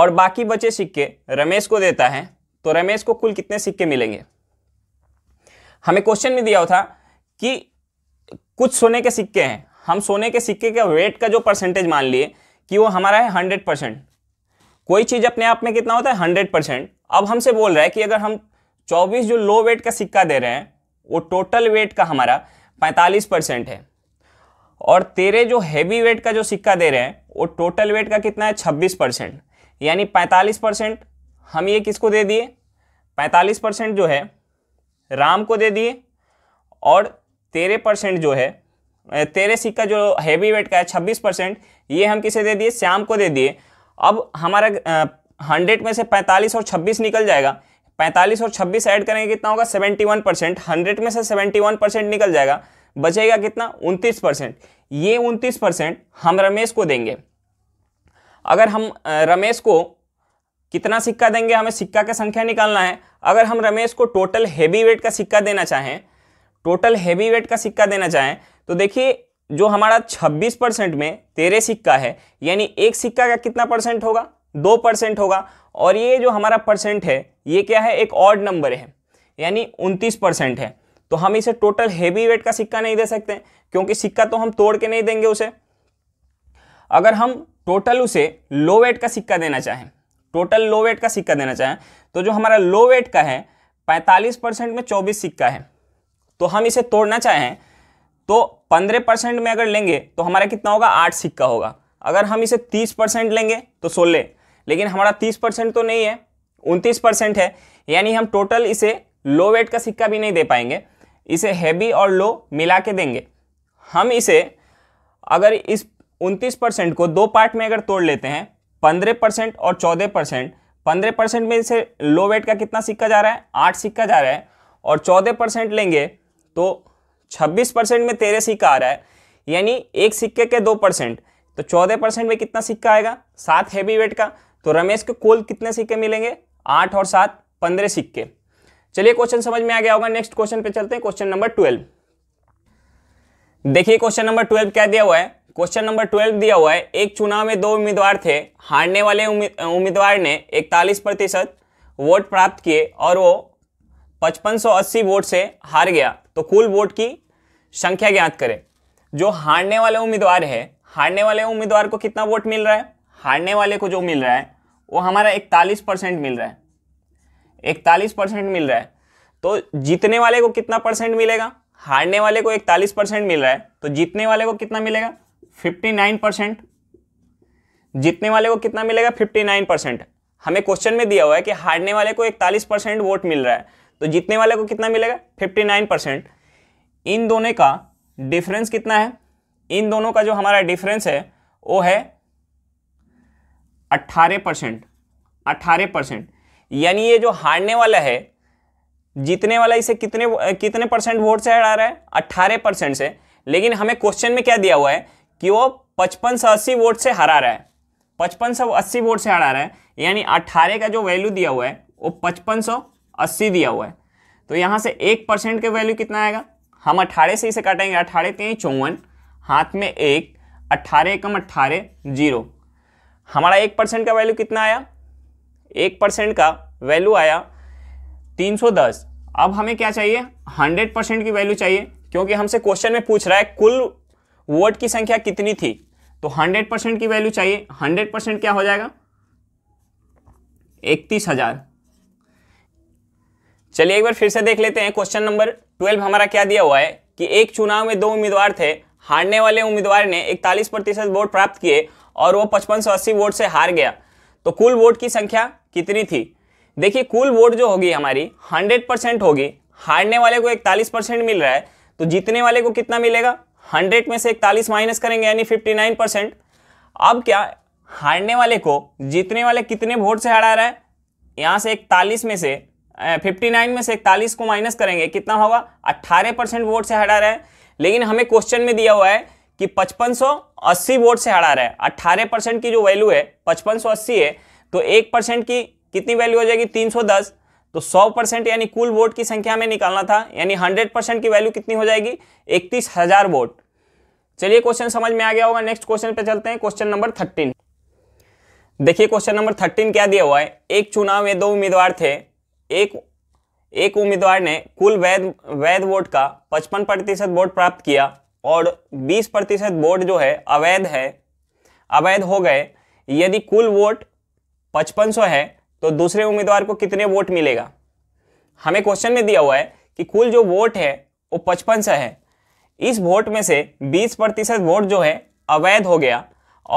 और बाकी बचे सिक्के रमेश को देता है तो रमेश को कुल कितने सिक्के मिलेंगे हमें क्वेश्चन में दिया हुआ था कि कुछ सोने के सिक्के हैं हम सोने के सिक्के का वेट का जो परसेंटेज मान लिए कि वो हमारा है हंड्रेड परसेंट कोई चीज़ अपने आप में कितना होता है हंड्रेड परसेंट अब हमसे बोल रहा है कि अगर हम चौबीस जो लो वेट का सिक्का दे रहे हैं वो टोटल वेट का हमारा पैंतालीस परसेंट है और तेरे जो हैवी वेट का जो सिक्का दे रहे हैं वो टोटल वेट का कितना है छब्बीस परसेंट यानी पैंतालीस परसेंट हम ये किसको दे दिए पैंतालीस परसेंट जो है राम को दे दिए और तेरह परसेंट जो है तेरह सिक्का जो हैवी वेट का है छब्बीस परसेंट ये हम किसे दे दिए श्याम को दे दिए अब हमारा हंड्रेड में से पैंतालीस और छब्बीस निकल जाएगा पैंतालीस और छब्बीस ऐड करेंगे कितना होगा सेवेंटी वन परसेंट हंड्रेड में से सेवेंटी वन परसेंट निकल जाएगा बचेगा कितना उनतीस परसेंट ये उनतीस परसेंट हम रमेश को देंगे अगर हम रमेश को कितना सिक्का देंगे हमें सिक्का का संख्या निकालना है अगर हम रमेश को टोटल हैवी वेट का सिक्का देना चाहें टोटल हैवी वेट का सिक्का देना चाहें तो देखिए जो हमारा 26 परसेंट में तेरह सिक्का है यानी एक सिक्का का कितना परसेंट होगा दो परसेंट होगा और ये जो हमारा परसेंट है ये क्या है एक ऑड नंबर है यानी उनतीस परसेंट है तो हम इसे टोटल हैवी वेट का सिक्का नहीं दे सकते क्योंकि सिक्का तो हम तोड़ के नहीं देंगे उसे अगर हम टोटल उसे लो वेट का सिक्का देना चाहें टोटल लो वेट का सिक्का देना चाहें तो जो हमारा लो वेट का है पैंतालीस परसेंट में चौबीस सिक्का है तो हम इसे तोड़ना चाहें तो पंद्रह परसेंट में अगर लेंगे तो हमारा कितना होगा आठ सिक्का होगा अगर हम इसे तीस परसेंट लेंगे तो सोलह लेकिन हमारा तीस परसेंट तो नहीं है उनतीस परसेंट है यानी हम टोटल इसे लो वेट का सिक्का भी नहीं दे पाएंगे इसे हैवी और लो मिला के देंगे हम इसे अगर इस उनतीस परसेंट को दो पार्ट में अगर तोड़ लेते हैं पंद्रह परसेंट और चौदह परसेंट पंद्रह परसेंट में इसे लो वेट का कितना सिक्का जा रहा है आठ सिक्का जा रहा है और चौदह परसेंट लेंगे तो छब्बीस परसेंट में तेरह सिक्का आ रहा है यानी एक सिक्के के दो परसेंट तो चौदह परसेंट में कितना सिक्का आएगा सात हैवी वेट का तो रमेश के कुल कितने सिक्के मिलेंगे आठ और सात पंद्रह सिक्के चलिए क्वेश्चन समझ में आ गया होगा नेक्स्ट क्वेश्चन पे चलते हैं क्वेश्चन नंबर ट्वेल्व देखिए क्वेश्चन नंबर ट्वेल्व क्या दिया हुआ है क्वेश्चन नंबर ट्वेल्व दिया हुआ है एक चुनाव में दो उम्मीदवार थे हारने वाले उम्मीदवार ने इकतालीस प्रतिशत वोट प्राप्त किए और वो अस्सी वोट से हार गया तो कुल वोट की संख्या ज्ञात करें जो हारने वाले उम्मीदवार है हारने वाले उम्मीदवार को कितना वोट मिल रहा है हारने वाले को जो मिल रहा है वो हमारा इकतालीस परसेंट मिल रहा है इकतालीस परसेंट मिल रहा है तो जीतने वाले को कितना परसेंट मिलेगा हारने वाले को इकतालीस परसेंट मिल रहा है तो जीतने वाले को कितना मिलेगा फिफ्टी नाइन परसेंट जीतने वाले को कितना मिलेगा फिफ्टी नाइन परसेंट हमें क्वेश्चन में दिया हुआ है कि हारने वाले को इकतालीस परसेंट वोट मिल रहा है तो जीतने वाले को कितना मिलेगा फिफ्टी नाइन परसेंट इन दोनों का डिफरेंस कितना है इन दोनों का जो हमारा डिफरेंस है वो है अट्ठारह परसेंट अट्ठारह परसेंट यानी ये जो हारने वाला है जीतने वाला इसे कितने कितने परसेंट वोट से हरा रहा है अट्ठारह परसेंट से लेकिन हमें क्वेश्चन में क्या दिया हुआ है कि वो पचपन से अस्सी वोट से हरा रहा है पचपन सौ अस्सी वोट से हरा रहा है यानी अट्ठारह का जो वैल्यू दिया हुआ है वो पचपन सौ अस्सी दिया हुआ है तो यहाँ से एक परसेंट का वैल्यू कितना आएगा हम अट्ठारह से इसे काटेंगे अट्ठारह तीन चौवन हाथ में एक अट्ठारह एकम अट्ठारह जीरो हमारा एक परसेंट का वैल्यू कितना आया एक परसेंट का वैल्यू आया तीन सौ दस अब हमें क्या चाहिए हंड्रेड परसेंट की वैल्यू चाहिए क्योंकि हमसे क्वेश्चन में पूछ रहा है कुल वोट की संख्या कितनी थी तो हंड्रेड परसेंट की वैल्यू चाहिए हंड्रेड परसेंट क्या हो जाएगा इकतीस हजार चलिए एक बार फिर से देख लेते हैं क्वेश्चन नंबर ट्वेल्व हमारा क्या दिया हुआ है कि एक चुनाव में दो उम्मीदवार थे हारने वाले उम्मीदवार ने इकतालीस प्रतिशत वोट प्राप्त किए और वो पचपन सौ अस्सी वोट से हार गया तो कुल वोट की संख्या कितनी थी देखिए कुल वोट जो होगी हमारी हंड्रेड परसेंट होगी हारने वाले को इकतालीस परसेंट मिल रहा है तो जीतने वाले को कितना मिलेगा हंड्रेड में से इकतालीस माइनस करेंगे यानी फिफ्टी नाइन परसेंट अब क्या हारने वाले को जीतने वाले कितने वोट से हारा रहा है यहाँ से इकतालीस में से फिफ्टी नाइन में से इकतालीस को माइनस करेंगे कितना होगा अट्ठारह परसेंट वोट से हटा रहे हैं लेकिन हमें क्वेश्चन में दिया हुआ है कि पचपन सौ अस्सी वोट से हटा रहा है अट्ठारह परसेंट की जो वैल्यू है पचपन सौ अस्सी है तो एक परसेंट की कितनी वैल्यू हो जाएगी तीन सौ दस तो सौ परसेंट यानी कुल वोट की संख्या में निकालना था यानी हंड्रेड परसेंट की वैल्यू कितनी हो जाएगी इकतीस हजार वोट चलिए क्वेश्चन समझ में आ गया होगा नेक्स्ट क्वेश्चन पे चलते हैं क्वेश्चन नंबर थर्टीन देखिए क्वेश्चन नंबर थर्टीन क्या दिया हुआ है एक चुनाव में दो उम्मीदवार थे एक एक उम्मीदवार ने कुल वैध वैध वोट का 55 प्रतिशत वोट प्राप्त किया और 20 प्रतिशत वोट जो है अवैध है अवैध हो गए यदि कुल वोट 5500 है तो दूसरे उम्मीदवार को कितने वोट मिलेगा हमें क्वेश्चन में दिया हुआ है कि कुल जो वोट है वो पचपन सौ है इस वोट में से 20 प्रतिशत वोट जो है अवैध हो गया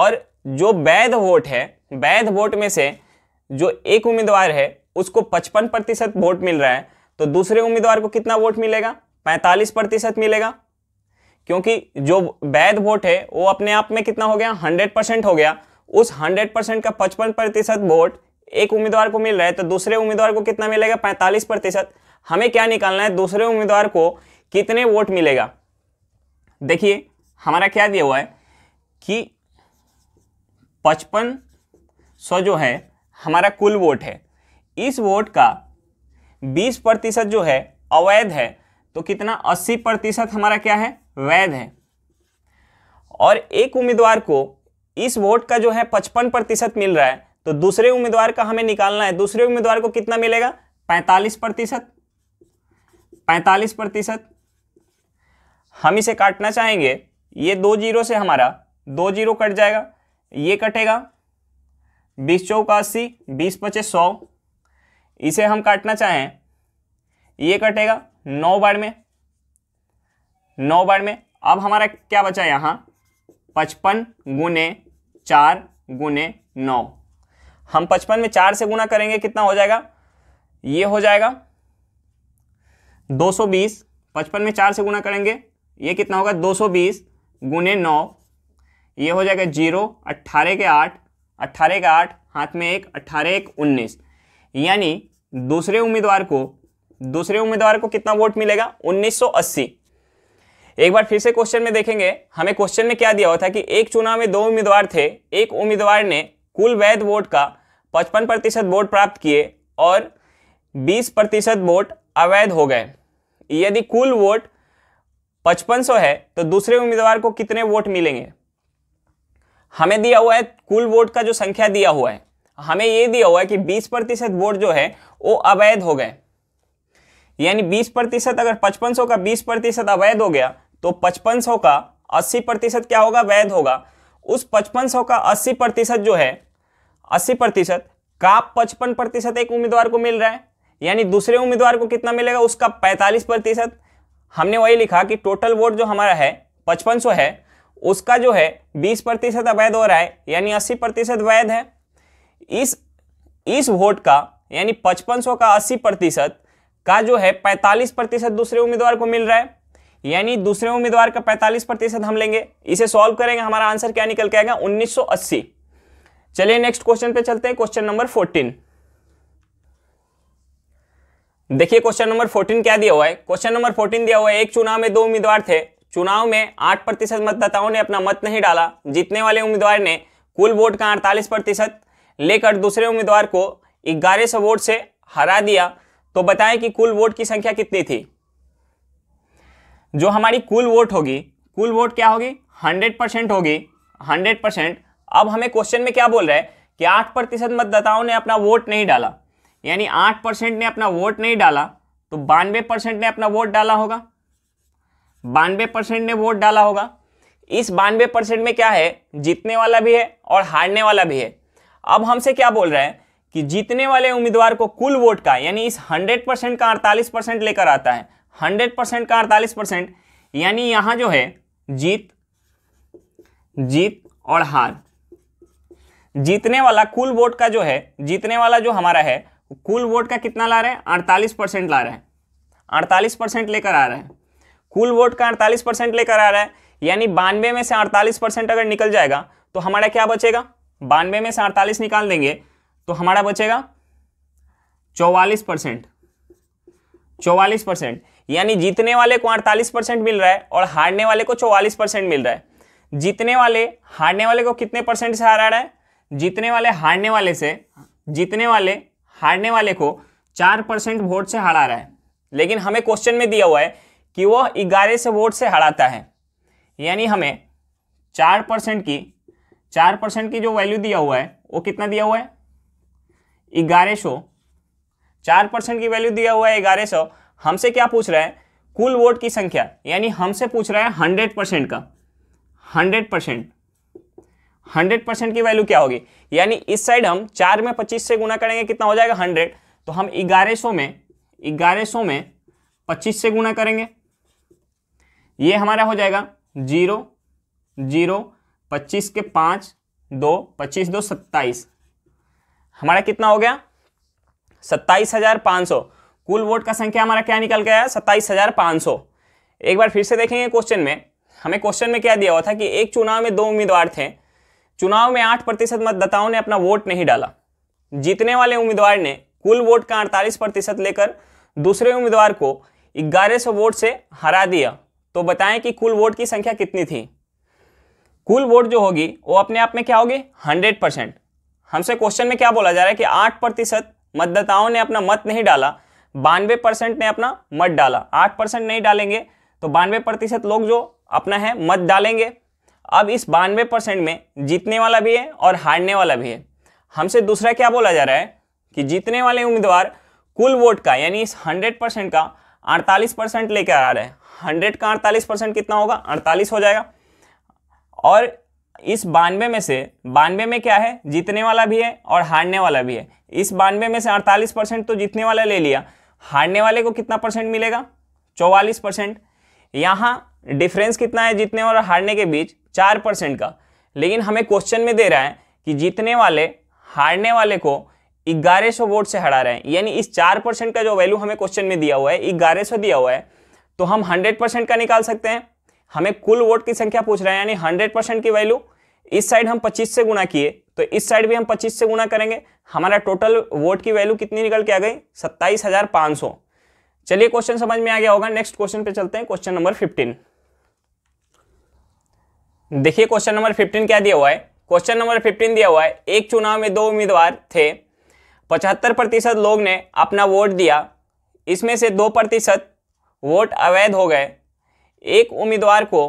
और जो वैध वोट है वैध वोट में से जो एक उम्मीदवार है उसको पचपन प्रतिशत वोट मिल रहा है तो दूसरे उम्मीदवार को कितना वोट मिलेगा पैंतालीस प्रतिशत मिलेगा क्योंकि जो वैध वोट है वो अपने आप में कितना हो गया हंड्रेड परसेंट हो गया उस हंड्रेड परसेंट का पचपन प्रतिशत वोट एक उम्मीदवार को मिल रहा है तो दूसरे उम्मीदवार को कितना मिलेगा पैंतालीस प्रतिशत हमें क्या निकालना है दूसरे उम्मीदवार को कितने वोट मिलेगा देखिए हमारा क्या दिया हुआ है कि पचपन सौ जो है हमारा कुल वोट है इस वोट का 20 प्रतिशत जो है अवैध है तो कितना 80 प्रतिशत हमारा क्या है वैध है और एक उम्मीदवार को इस वोट का जो है 55 प्रतिशत मिल रहा है तो दूसरे उम्मीदवार का हमें निकालना है दूसरे उम्मीदवार को कितना मिलेगा 45 प्रतिशत पैंतालीस प्रतिशत हम इसे काटना चाहेंगे ये दो जीरो से हमारा दो जीरो कट जाएगा ये कटेगा बीस चौका अस्सी बीस पच्चीस सौ इसे हम काटना चाहें ये कटेगा नौ बार में नौ बार में अब हमारा क्या बचा यहाँ पचपन गुने चार गुने नौ हम पचपन में चार से गुना करेंगे कितना हो जाएगा ये हो जाएगा दो सौ बीस पचपन में चार से गुना करेंगे ये कितना होगा दो सौ बीस गुने नौ ये हो जाएगा जीरो अट्ठारह के आठ अट्ठारह के आठ हाथ में एक अट्ठारह एक उन्नीस यानी दूसरे उम्मीदवार को दूसरे उम्मीदवार को कितना वोट मिलेगा 1980 एक बार फिर से क्वेश्चन में देखेंगे हमें क्वेश्चन में क्या दिया हुआ था कि एक चुनाव में दो उम्मीदवार थे एक उम्मीदवार ने कुल वैध वोट का पचपन प्रतिशत वोट प्राप्त किए और बीस प्रतिशत वोट अवैध हो गए यदि कुल वोट 5500 है तो दूसरे उम्मीदवार को कितने वोट मिलेंगे हमें दिया हुआ है कुल वोट का जो संख्या दिया हुआ है हमें ये दिया हुआ है कि 20 प्रतिशत वोट जो है वो अवैध हो गए यानी 20 प्रतिशत अगर 5500 का 20 प्रतिशत अवैध हो गया तो 5500 का 80 प्रतिशत क्या होगा वैध होगा उस 5500 का 80 प्रतिशत जो है 80 प्रतिशत का 55 प्रतिशत एक उम्मीदवार को मिल रहा है यानी दूसरे उम्मीदवार को कितना मिलेगा उसका 45 प्रतिशत हमने वही लिखा कि टोटल वोट जो हमारा है सौ है उसका जो है बीस प्रतिशत अवैध हो रहा है यानी अस्सी प्रतिशत वैध है इस इस वोट का यानी पचपन सौ का अस्सी प्रतिशत का जो है पैंतालीस प्रतिशत दूसरे उम्मीदवार को मिल रहा है यानी दूसरे उम्मीदवार का पैंतालीस प्रतिशत हम लेंगे इसे सॉल्व करेंगे हमारा आंसर क्या निकल के आएगा उन्नीस चलिए नेक्स्ट क्वेश्चन पे चलते हैं क्वेश्चन नंबर फोर्टीन देखिए क्वेश्चन नंबर फोर्टीन क्या दिया हुआ है क्वेश्चन नंबर फोर्टीन दिया हुआ है एक चुनाव में दो उम्मीदवार थे चुनाव में आठ प्रतिशत मतदाताओं ने अपना मत नहीं डाला जीतने वाले उम्मीदवार ने कुल वोट का अड़तालीस प्रतिशत लेकर दूसरे उम्मीदवार को ग्यारह सौ वोट से हरा दिया तो बताएं कि कुल वोट की संख्या कितनी थी जो हमारी कुल वोट होगी कुल वोट क्या होगी हंड्रेड परसेंट होगी हंड्रेड परसेंट अब हमें क्वेश्चन में क्या बोल रहा है कि आठ प्रतिशत मतदाताओं ने अपना वोट नहीं डाला यानी आठ परसेंट ने अपना वोट नहीं डाला तो बानवे परसेंट ने अपना वोट डाला होगा बानवे परसेंट ने वोट डाला होगा इस बानवे परसेंट में क्या है जीतने वाला भी है और हारने वाला भी है अब हमसे क्या बोल रहे हैं कि जीतने वाले उम्मीदवार को कुल वोट का यानी इस 100 परसेंट का 48 परसेंट लेकर आता है 100 परसेंट का 48 परसेंट यानी यहां जो है जीत जीत और हार जीतने वाला कुल वोट का जो है जीतने वाला जो हमारा है कुल वोट का कितना ला रहे हैं अड़तालीस परसेंट ला रहे हैं अड़तालीस परसेंट लेकर आ रहे हैं कुल वोट का अड़तालीस परसेंट लेकर आ रहा है यानी बानवे में से अड़तालीस परसेंट अगर निकल जाएगा तो हमारा क्या बचेगा बानवे में से अड़तालीस निकाल देंगे तो हमारा बचेगा चौवालीस परसेंट चौवालीस परसेंट यानी जीतने वाले को अड़तालीस परसेंट मिल रहा है और हारने वाले को चौवालीस परसेंट मिल रहा है जीतने वाले हारने वाले को कितने परसेंट से हरा रहा है जीतने वाले हारने वाले से जीतने वाले हारने वाले को चार परसेंट वोट से हरा रहा है लेकिन हमें क्वेश्चन में दिया हुआ है कि वह ग्यारह से वोट से हराता है यानी हमें चार परसेंट की चार परसेंट की जो वैल्यू दिया हुआ है वो कितना दिया हुआ है ग्यारह सौ चार परसेंट की वैल्यू दिया हुआ है ग्यारह सौ हमसे क्या पूछ रहा है कुल वोट की संख्या यानी हमसे पूछ रहा है हंड्रेड परसेंट का हंड्रेड परसेंट हंड्रेड परसेंट की वैल्यू क्या होगी यानी इस साइड हम चार में पच्चीस से गुना करेंगे कितना हो जाएगा हंड्रेड तो हम ग्यारह सौ में ग्यारह सौ में पच्चीस से गुना करेंगे ये हमारा हो जाएगा जीरो जीरो पच्चीस के पाँच दो पच्चीस दो सत्ताईस हमारा कितना हो गया सत्ताईस हजार पाँच सौ कुल वोट का संख्या हमारा क्या निकल गया सत्ताईस हजार पाँच सौ एक बार फिर से देखेंगे क्वेश्चन में हमें क्वेश्चन में क्या दिया हुआ था कि एक चुनाव में दो उम्मीदवार थे चुनाव में आठ प्रतिशत मतदाताओं ने अपना वोट नहीं डाला जीतने वाले उम्मीदवार ने कुल वोट का अड़तालीस प्रतिशत लेकर दूसरे उम्मीदवार को ग्यारह सौ वोट से हरा दिया तो बताएं कि कुल वोट की संख्या कितनी थी कुल वोट जो होगी वो अपने आप में क्या होगी हंड्रेड परसेंट हमसे क्वेश्चन में क्या बोला जा रहा है कि आठ प्रतिशत मतदाताओं ने अपना मत नहीं डाला बानवे परसेंट ने अपना मत डाला आठ परसेंट नहीं डालेंगे तो बानवे प्रतिशत लोग जो अपना है मत डालेंगे अब इस बानवे परसेंट में जीतने वाला भी है और हारने वाला भी है हमसे दूसरा क्या बोला जा रहा है कि जीतने वाले उम्मीदवार कुल वोट का यानी इस हंड्रेड परसेंट का अड़तालीस परसेंट लेकर आ रहा है हंड्रेड का अड़तालीस परसेंट कितना होगा अड़तालीस हो जाएगा और इस बानवे में से बानवे में क्या है जीतने वाला भी है और हारने वाला भी है इस बानवे में से अड़तालीस परसेंट तो जीतने वाला ले लिया हारने वाले को कितना परसेंट मिलेगा चौवालीस परसेंट यहाँ डिफरेंस कितना है जीतने और हारने के बीच चार परसेंट का लेकिन हमें क्वेश्चन में दे रहा है कि जीतने वाले हारने वाले को ग्यारह सौ वोट से हरा रहे हैं यानी इस चार परसेंट का जो वैल्यू हमें क्वेश्चन में दिया हुआ है ग्यारह सौ दिया हुआ है तो हम हंड्रेड परसेंट का निकाल सकते हैं हमें कुल वोट की संख्या पूछ रहा है यानी हंड्रेड परसेंट की वैल्यू इस साइड हम पच्चीस से गुना किए तो इस साइड भी हम पच्चीस से गुना करेंगे हमारा टोटल वोट की वैल्यू कितनी निकल के आ गई सत्ताईस हजार पांच सौ चलिए क्वेश्चन समझ में आ गया होगा नेक्स्ट क्वेश्चन पे चलते हैं क्वेश्चन नंबर फिफ्टीन देखिए क्वेश्चन नंबर फिफ्टीन क्या दिया हुआ है क्वेश्चन नंबर फिफ्टीन दिया हुआ है एक चुनाव में दो उम्मीदवार थे पचहत्तर प्रतिशत लोग ने अपना वोट दिया इसमें से दो प्रतिशत वोट अवैध हो गए एक उम्मीदवार को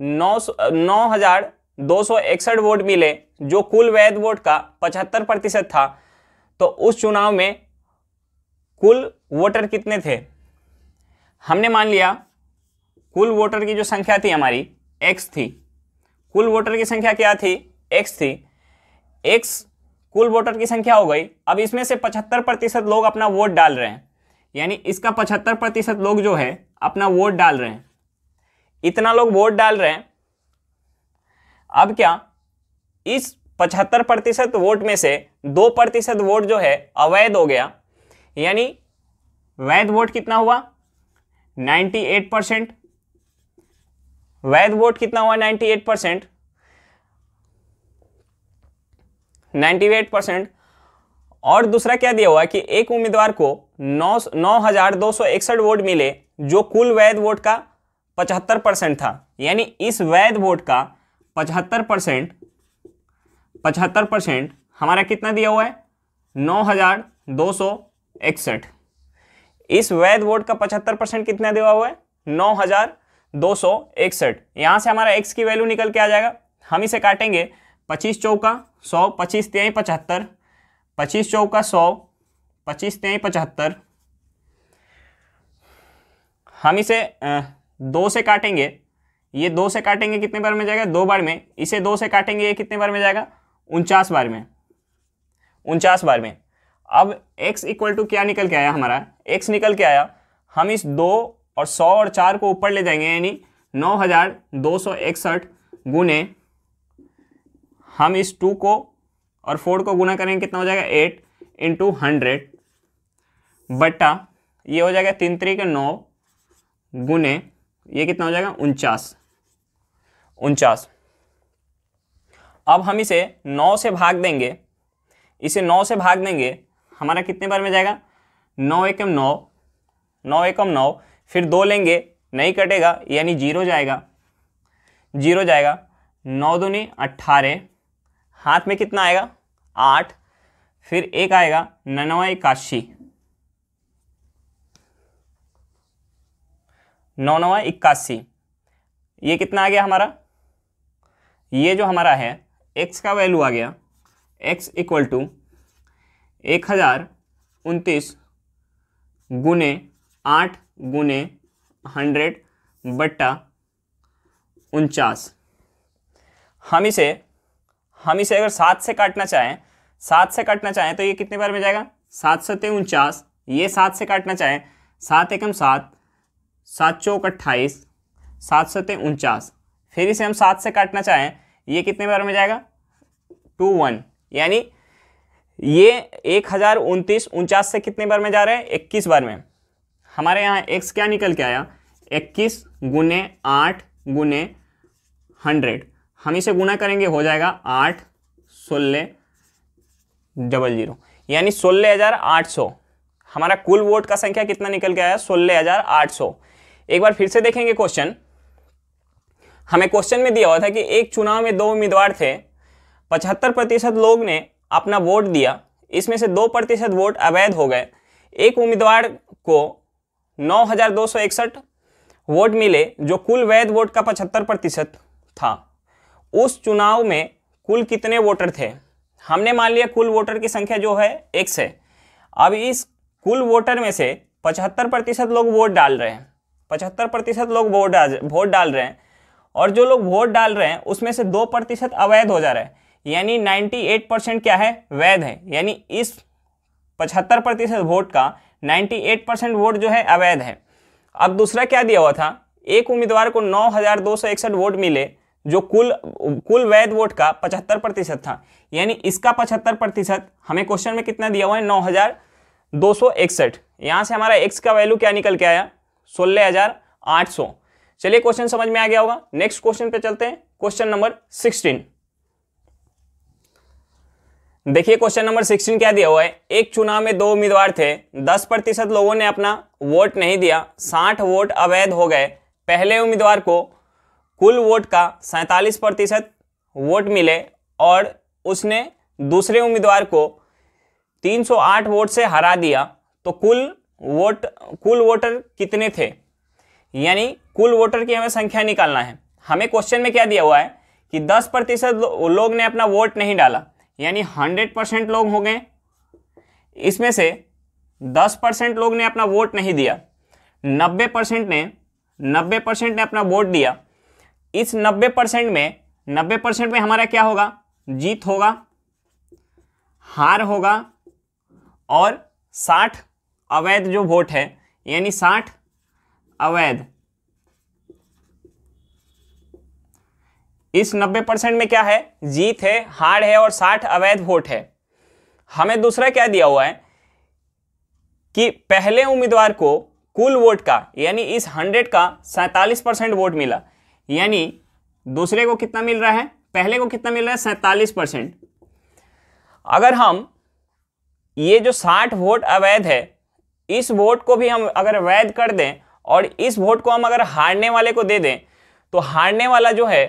नौ नौ हजार दो सौ इकसठ वोट मिले जो कुल वैध वोट का पचहत्तर प्रतिशत था तो उस चुनाव में कुल वोटर कितने थे हमने मान लिया कुल वोटर की जो संख्या थी हमारी एक्स थी कुल वोटर की संख्या क्या थी एक्स थी एक्स कुल वोटर की संख्या हो गई अब इसमें से पचहत्तर प्रतिशत लोग अपना वोट डाल रहे हैं यानी इसका पचहत्तर प्रतिशत लोग जो है अपना वोट डाल रहे हैं इतना लोग वोट डाल रहे हैं अब क्या इस पचहत्तर प्रतिशत वोट में से दो प्रतिशत वोट जो है अवैध हो गया यानी वैध वोट कितना हुआ 98 परसेंट वैध वोट कितना हुआ 98 परसेंट एट परसेंट और दूसरा क्या दिया हुआ कि एक उम्मीदवार को नौ नौ हजार दो सौ इकसठ वोट मिले जो कुल वैध वोट का पचहत्तर परसेंट था यानी इस वैध वोट का पचहत्तर परसेंट पचहत्तर परसेंट हमारा कितना दिया हुआ है नौ हजार दो सौ इकसठ इस वैध वोट का पचहत्तर परसेंट कितना दिया हुआ है नौ हजार दो सौ इकसठ यहाँ से हमारा एक्स की वैल्यू निकल के आ जाएगा हम इसे काटेंगे पच्चीस चौका सौ पच्चीस त्याई पचहत्तर पच्चीस चौका सौ पच्चीस तेई पचहत्तर हम इसे आ, दो से काटेंगे ये दो से काटेंगे कितने बार में जाएगा दो बार में इसे दो से काटेंगे ये कितने बार में जाएगा उनचास बार में उनचास बार में अब x इक्वल टू क्या निकल के आया हमारा x निकल के आया हम इस दो और सौ और चार को ऊपर ले जाएंगे यानी नौ हज़ार दो सौ इकसठ गुने हम इस टू को और फोर को गुना करेंगे कितना हो जाएगा एट इंटू हंड्रेड बट्टा ये हो जाएगा तीन तरीके नौ गुने ये कितना हो जाएगा उनचास उनचास अब हम इसे नौ से भाग देंगे इसे नौ से भाग देंगे हमारा कितने बार में जाएगा नौ एकम नौ नौ एकम नौ फिर दो लेंगे नहीं कटेगा यानी जीरो जाएगा जीरो जाएगा नौ दूनी अट्ठारह हाथ में कितना आएगा आठ फिर एक आएगा नन्नवा इक्यासी नौ नवा इक्यासी ये कितना आ गया हमारा ये जो हमारा है एक्स का वैल्यू आ गया एक्स इक्वल टू एक हज़ार उनतीस गुने आठ गुने हंड्रेड बट्टा उनचास हम इसे हम इसे अगर सात से काटना चाहें सात से काटना चाहें तो ये कितने बार में जाएगा सात सत्य उनचास ये सात से काटना चाहें सात एकम सात सात सौ अट्ठाईस सात ते उनचास फिर इसे हम सात से काटना चाहें ये कितने बार में जाएगा टू वन यानी ये एक हज़ार उनतीस उनचास से कितने बार में जा रहे हैं इक्कीस बार में हमारे यहाँ एक्स क्या निकल के आया इक्कीस गुने आठ गुने हंड्रेड हम इसे गुना करेंगे हो जाएगा आठ सोलह डबल जीरो यानी सोलह हज़ार आठ सौ हमारा कुल वोट का संख्या कितना निकल के आया सोलह हज़ार आठ सौ एक बार फिर से देखेंगे क्वेश्चन हमें क्वेश्चन में दिया हुआ था कि एक चुनाव में दो उम्मीदवार थे पचहत्तर प्रतिशत लोग ने अपना वोट दिया इसमें से दो प्रतिशत वोट अवैध हो गए एक उम्मीदवार को नौ वोट मिले जो कुल वैध वोट का पचहत्तर प्रतिशत था उस चुनाव में कुल कितने वोटर थे हमने मान लिया कुल वोटर की संख्या जो है एक से अब इस कुल वोटर में से पचहत्तर प्रतिशत लोग वोट डाल रहे हैं पचहत्तर प्रतिशत लोग वोट डाल वोट डाल रहे हैं और जो लोग वोट डाल रहे हैं उसमें से दो प्रतिशत अवैध हो जा रहा है यानी 98 परसेंट क्या है वैध है यानी इस पचहत्तर प्रतिशत वोट का 98 परसेंट वोट जो है अवैध है अब दूसरा क्या दिया हुआ था एक उम्मीदवार को नौ वोट मिले जो कुल कुल वैध वोट का पचहत्तर प्रतिशत था यानी इसका पचहत्तर प्रतिशत हमें क्वेश्चन में कितना दिया हुआ है नौ हज़ार दो सौ इकसठ यहाँ से हमारा एक्स का वैल्यू क्या निकल के आया सोलह हजार आठ सौ चलिए क्वेश्चन समझ में आ गया होगा नेक्स्ट क्वेश्चन पे चलते हैं क्वेश्चन नंबर सिक्सटीन देखिए क्वेश्चन नंबर सिक्सटीन क्या दिया हुआ है एक चुनाव में दो उम्मीदवार थे दस प्रतिशत लोगों ने अपना वोट नहीं दिया साठ वोट अवैध हो गए पहले उम्मीदवार को कुल वोट का सैंतालीस प्रतिशत वोट मिले और उसने दूसरे उम्मीदवार को 308 वोट से हरा दिया तो कुल वोट कुल वोटर कितने थे यानी कुल वोटर की हमें संख्या निकालना है हमें क्वेश्चन में क्या दिया हुआ है कि 10 प्रतिशत लो, लोग ने अपना वोट नहीं डाला यानी 100 परसेंट लोग हो गए इसमें से 10 परसेंट लोग ने अपना वोट नहीं दिया 90 परसेंट ने 90 परसेंट ने अपना वोट दिया इस 90 परसेंट में 90 परसेंट में हमारा क्या होगा जीत होगा हार होगा और साठ अवैध जो वोट है यानी साठ अवैध इस नब्बे परसेंट में क्या है जीत है हार है और साठ अवैध वोट है हमें दूसरा क्या दिया हुआ है कि पहले उम्मीदवार को कुल वोट का यानी इस हंड्रेड का सैतालीस परसेंट वोट मिला यानी दूसरे को कितना मिल रहा है पहले को कितना मिल रहा है सैंतालीस परसेंट अगर हम ये जो साठ वोट अवैध है इस वोट को भी हम अगर वैध कर दें और इस वोट को हम अगर हारने वाले को दे दें तो हारने वाला जो है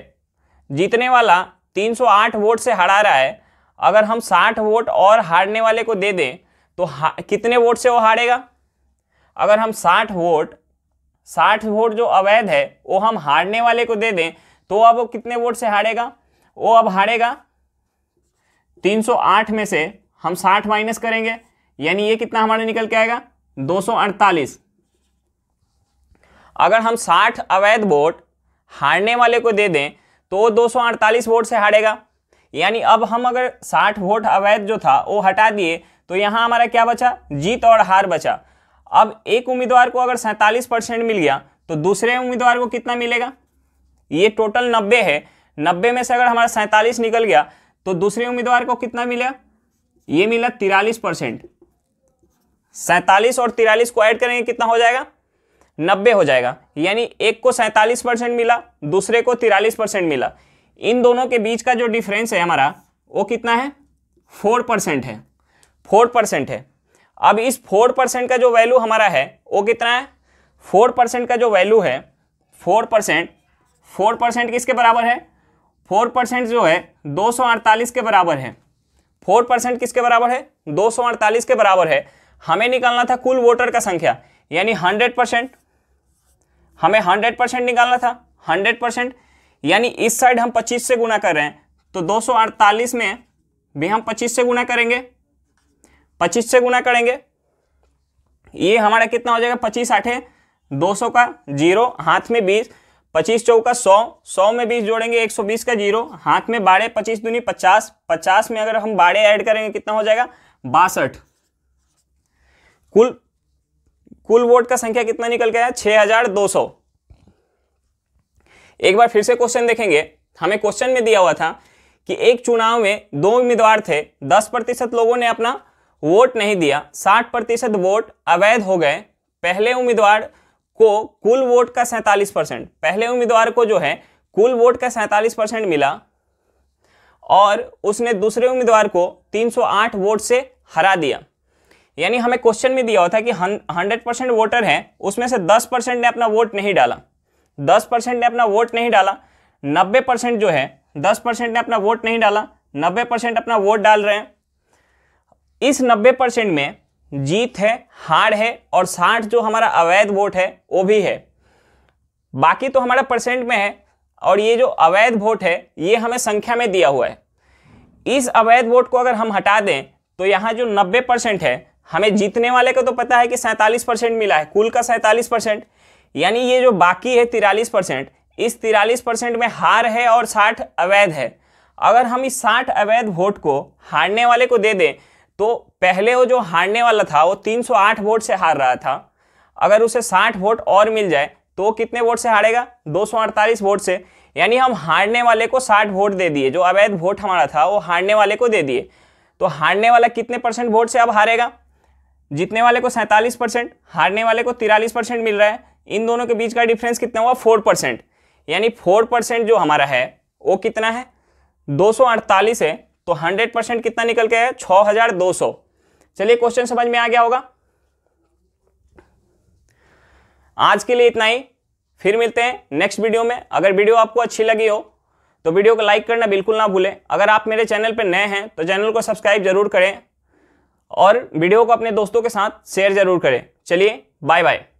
जीतने वाला 308 वोट से हरा रहा है अगर हम 60 वोट और हारने वाले को दे दें तो कितने वोट से वो हारेगा अगर हम 60 वोट 60 वोट जो अवैध है वो हम हारने वाले को दे दें तो अब वो कितने वोट से हारेगा वो अब हारेगा 308 में से हम 60 माइनस करेंगे यानी ये कितना हमारा निकल के आएगा दो अगर हम 60 अवैध वोट हारने वाले को दे दें तो वो 248 वोट से हारेगा यानी अब हम अगर 60 वोट अवैध जो था वो हटा दिए तो यहाँ हमारा क्या बचा जीत और हार बचा अब एक उम्मीदवार को अगर सैंतालीस परसेंट मिल गया तो दूसरे उम्मीदवार को कितना मिलेगा ये टोटल नब्बे है नब्बे में से अगर हमारा सैंतालीस निकल गया तो दूसरे उम्मीदवार को कितना मिला ये मिला तिरालीस परसेंट सैंतालीस और तिरालीस को ऐड करेंगे कितना हो जाएगा नब्बे हो जाएगा यानी एक को सैंतालीस परसेंट मिला दूसरे को तिरालीस परसेंट मिला इन दोनों के बीच का जो डिफरेंस है हमारा वो कितना है फोर परसेंट है फोर परसेंट है अब इस फोर परसेंट का जो वैल्यू हमारा है वो कितना है फोर परसेंट का जो वैल्यू है फोर परसेंट फोर परसेंट किसके बराबर है फोर परसेंट जो है दो सौ अड़तालीस के बराबर है फोर परसेंट किसके बराबर है दो सौ अड़तालीस के बराबर है हमें निकालना था कुल वोटर का संख्या यानी हंड्रेड परसेंट हमें हंड्रेड परसेंट निकालना था हंड्रेड परसेंट यानी इस साइड हम पच्चीस से गुना कर रहे हैं तो 248 में भी हम पच्चीस से गुना करेंगे पच्चीस से गुना करेंगे ये हमारा कितना हो जाएगा पच्चीस आठे दो सौ का जीरो हाथ में बीस पच्चीस चौका सौ सौ में बीस जोड़ेंगे एक सौ बीस का जीरो हाथ में बारह पच्चीस दूनी पचास पचास में अगर हम बारह ऐड करेंगे कितना हो जाएगा बासठ कुल कुल वोट का संख्या कितना निकल के आया सौ एक बार फिर से क्वेश्चन देखेंगे हमें क्वेश्चन में दिया हुआ था कि एक चुनाव में दो उम्मीदवार थे दस प्रतिशत लोगों ने अपना वोट नहीं दिया साठ प्रतिशत वोट अवैध हो गए पहले उम्मीदवार को कुल वोट का सैंतालीस परसेंट पहले उम्मीदवार को जो है कुल वोट का सैतालीस परसेंट मिला और उसने दूसरे उम्मीदवार को 308 वोट से हरा दिया यानी हमें क्वेश्चन में दिया होता है कि हंड्रेड परसेंट वोटर है उसमें से दस परसेंट ने अपना वोट नहीं डाला दस परसेंट ने अपना वोट नहीं डाला नब्बे परसेंट जो है दस परसेंट ने अपना वोट नहीं डाला नब्बे परसेंट अपना वोट डाल रहे हैं इस नब्बे परसेंट में जीत है हार है और साठ जो हमारा अवैध वोट है वो भी है बाकी तो हमारा परसेंट में है और ये जो अवैध वोट है ये हमें संख्या में दिया हुआ है इस अवैध वोट को अगर हम हटा दें तो यहाँ जो नब्बे परसेंट है हमें जीतने वाले को तो पता है कि सैंतालीस परसेंट मिला है कुल का सैंतालीस परसेंट यानी ये जो बाकी है तिरालीस परसेंट इस तिरालीस परसेंट में हार है और साठ अवैध है अगर हम इस साठ अवैध वोट को हारने वाले को दे दें तो पहले वो जो हारने वाला था वो 308 वोट से हार रहा था अगर उसे 60 वोट और मिल जाए तो कितने वोट से हारेगा दो वोट से यानी हम हारने वाले को साठ वोट दे दिए जो अवैध वोट हमारा था वो हारने वाले को दे दिए तो हारने वाला कितने परसेंट वोट से अब हारेगा जीतने वाले को सैंतालीस परसेंट हारने वाले को तिरालीस परसेंट मिल रहा है इन दोनों के बीच का डिफरेंस कितना हुआ फोर परसेंट यानी फोर परसेंट जो हमारा है वो कितना है अड़तालीस है तो हंड्रेड परसेंट कितना निकल के है सौ चलिए क्वेश्चन समझ में आ गया होगा आज के लिए इतना ही फिर मिलते हैं नेक्स्ट वीडियो में अगर वीडियो आपको अच्छी लगी हो तो वीडियो को लाइक करना बिल्कुल ना भूलें अगर आप मेरे चैनल पर नए हैं तो चैनल को सब्सक्राइब जरूर करें और वीडियो को अपने दोस्तों के साथ शेयर जरूर करें चलिए बाय बाय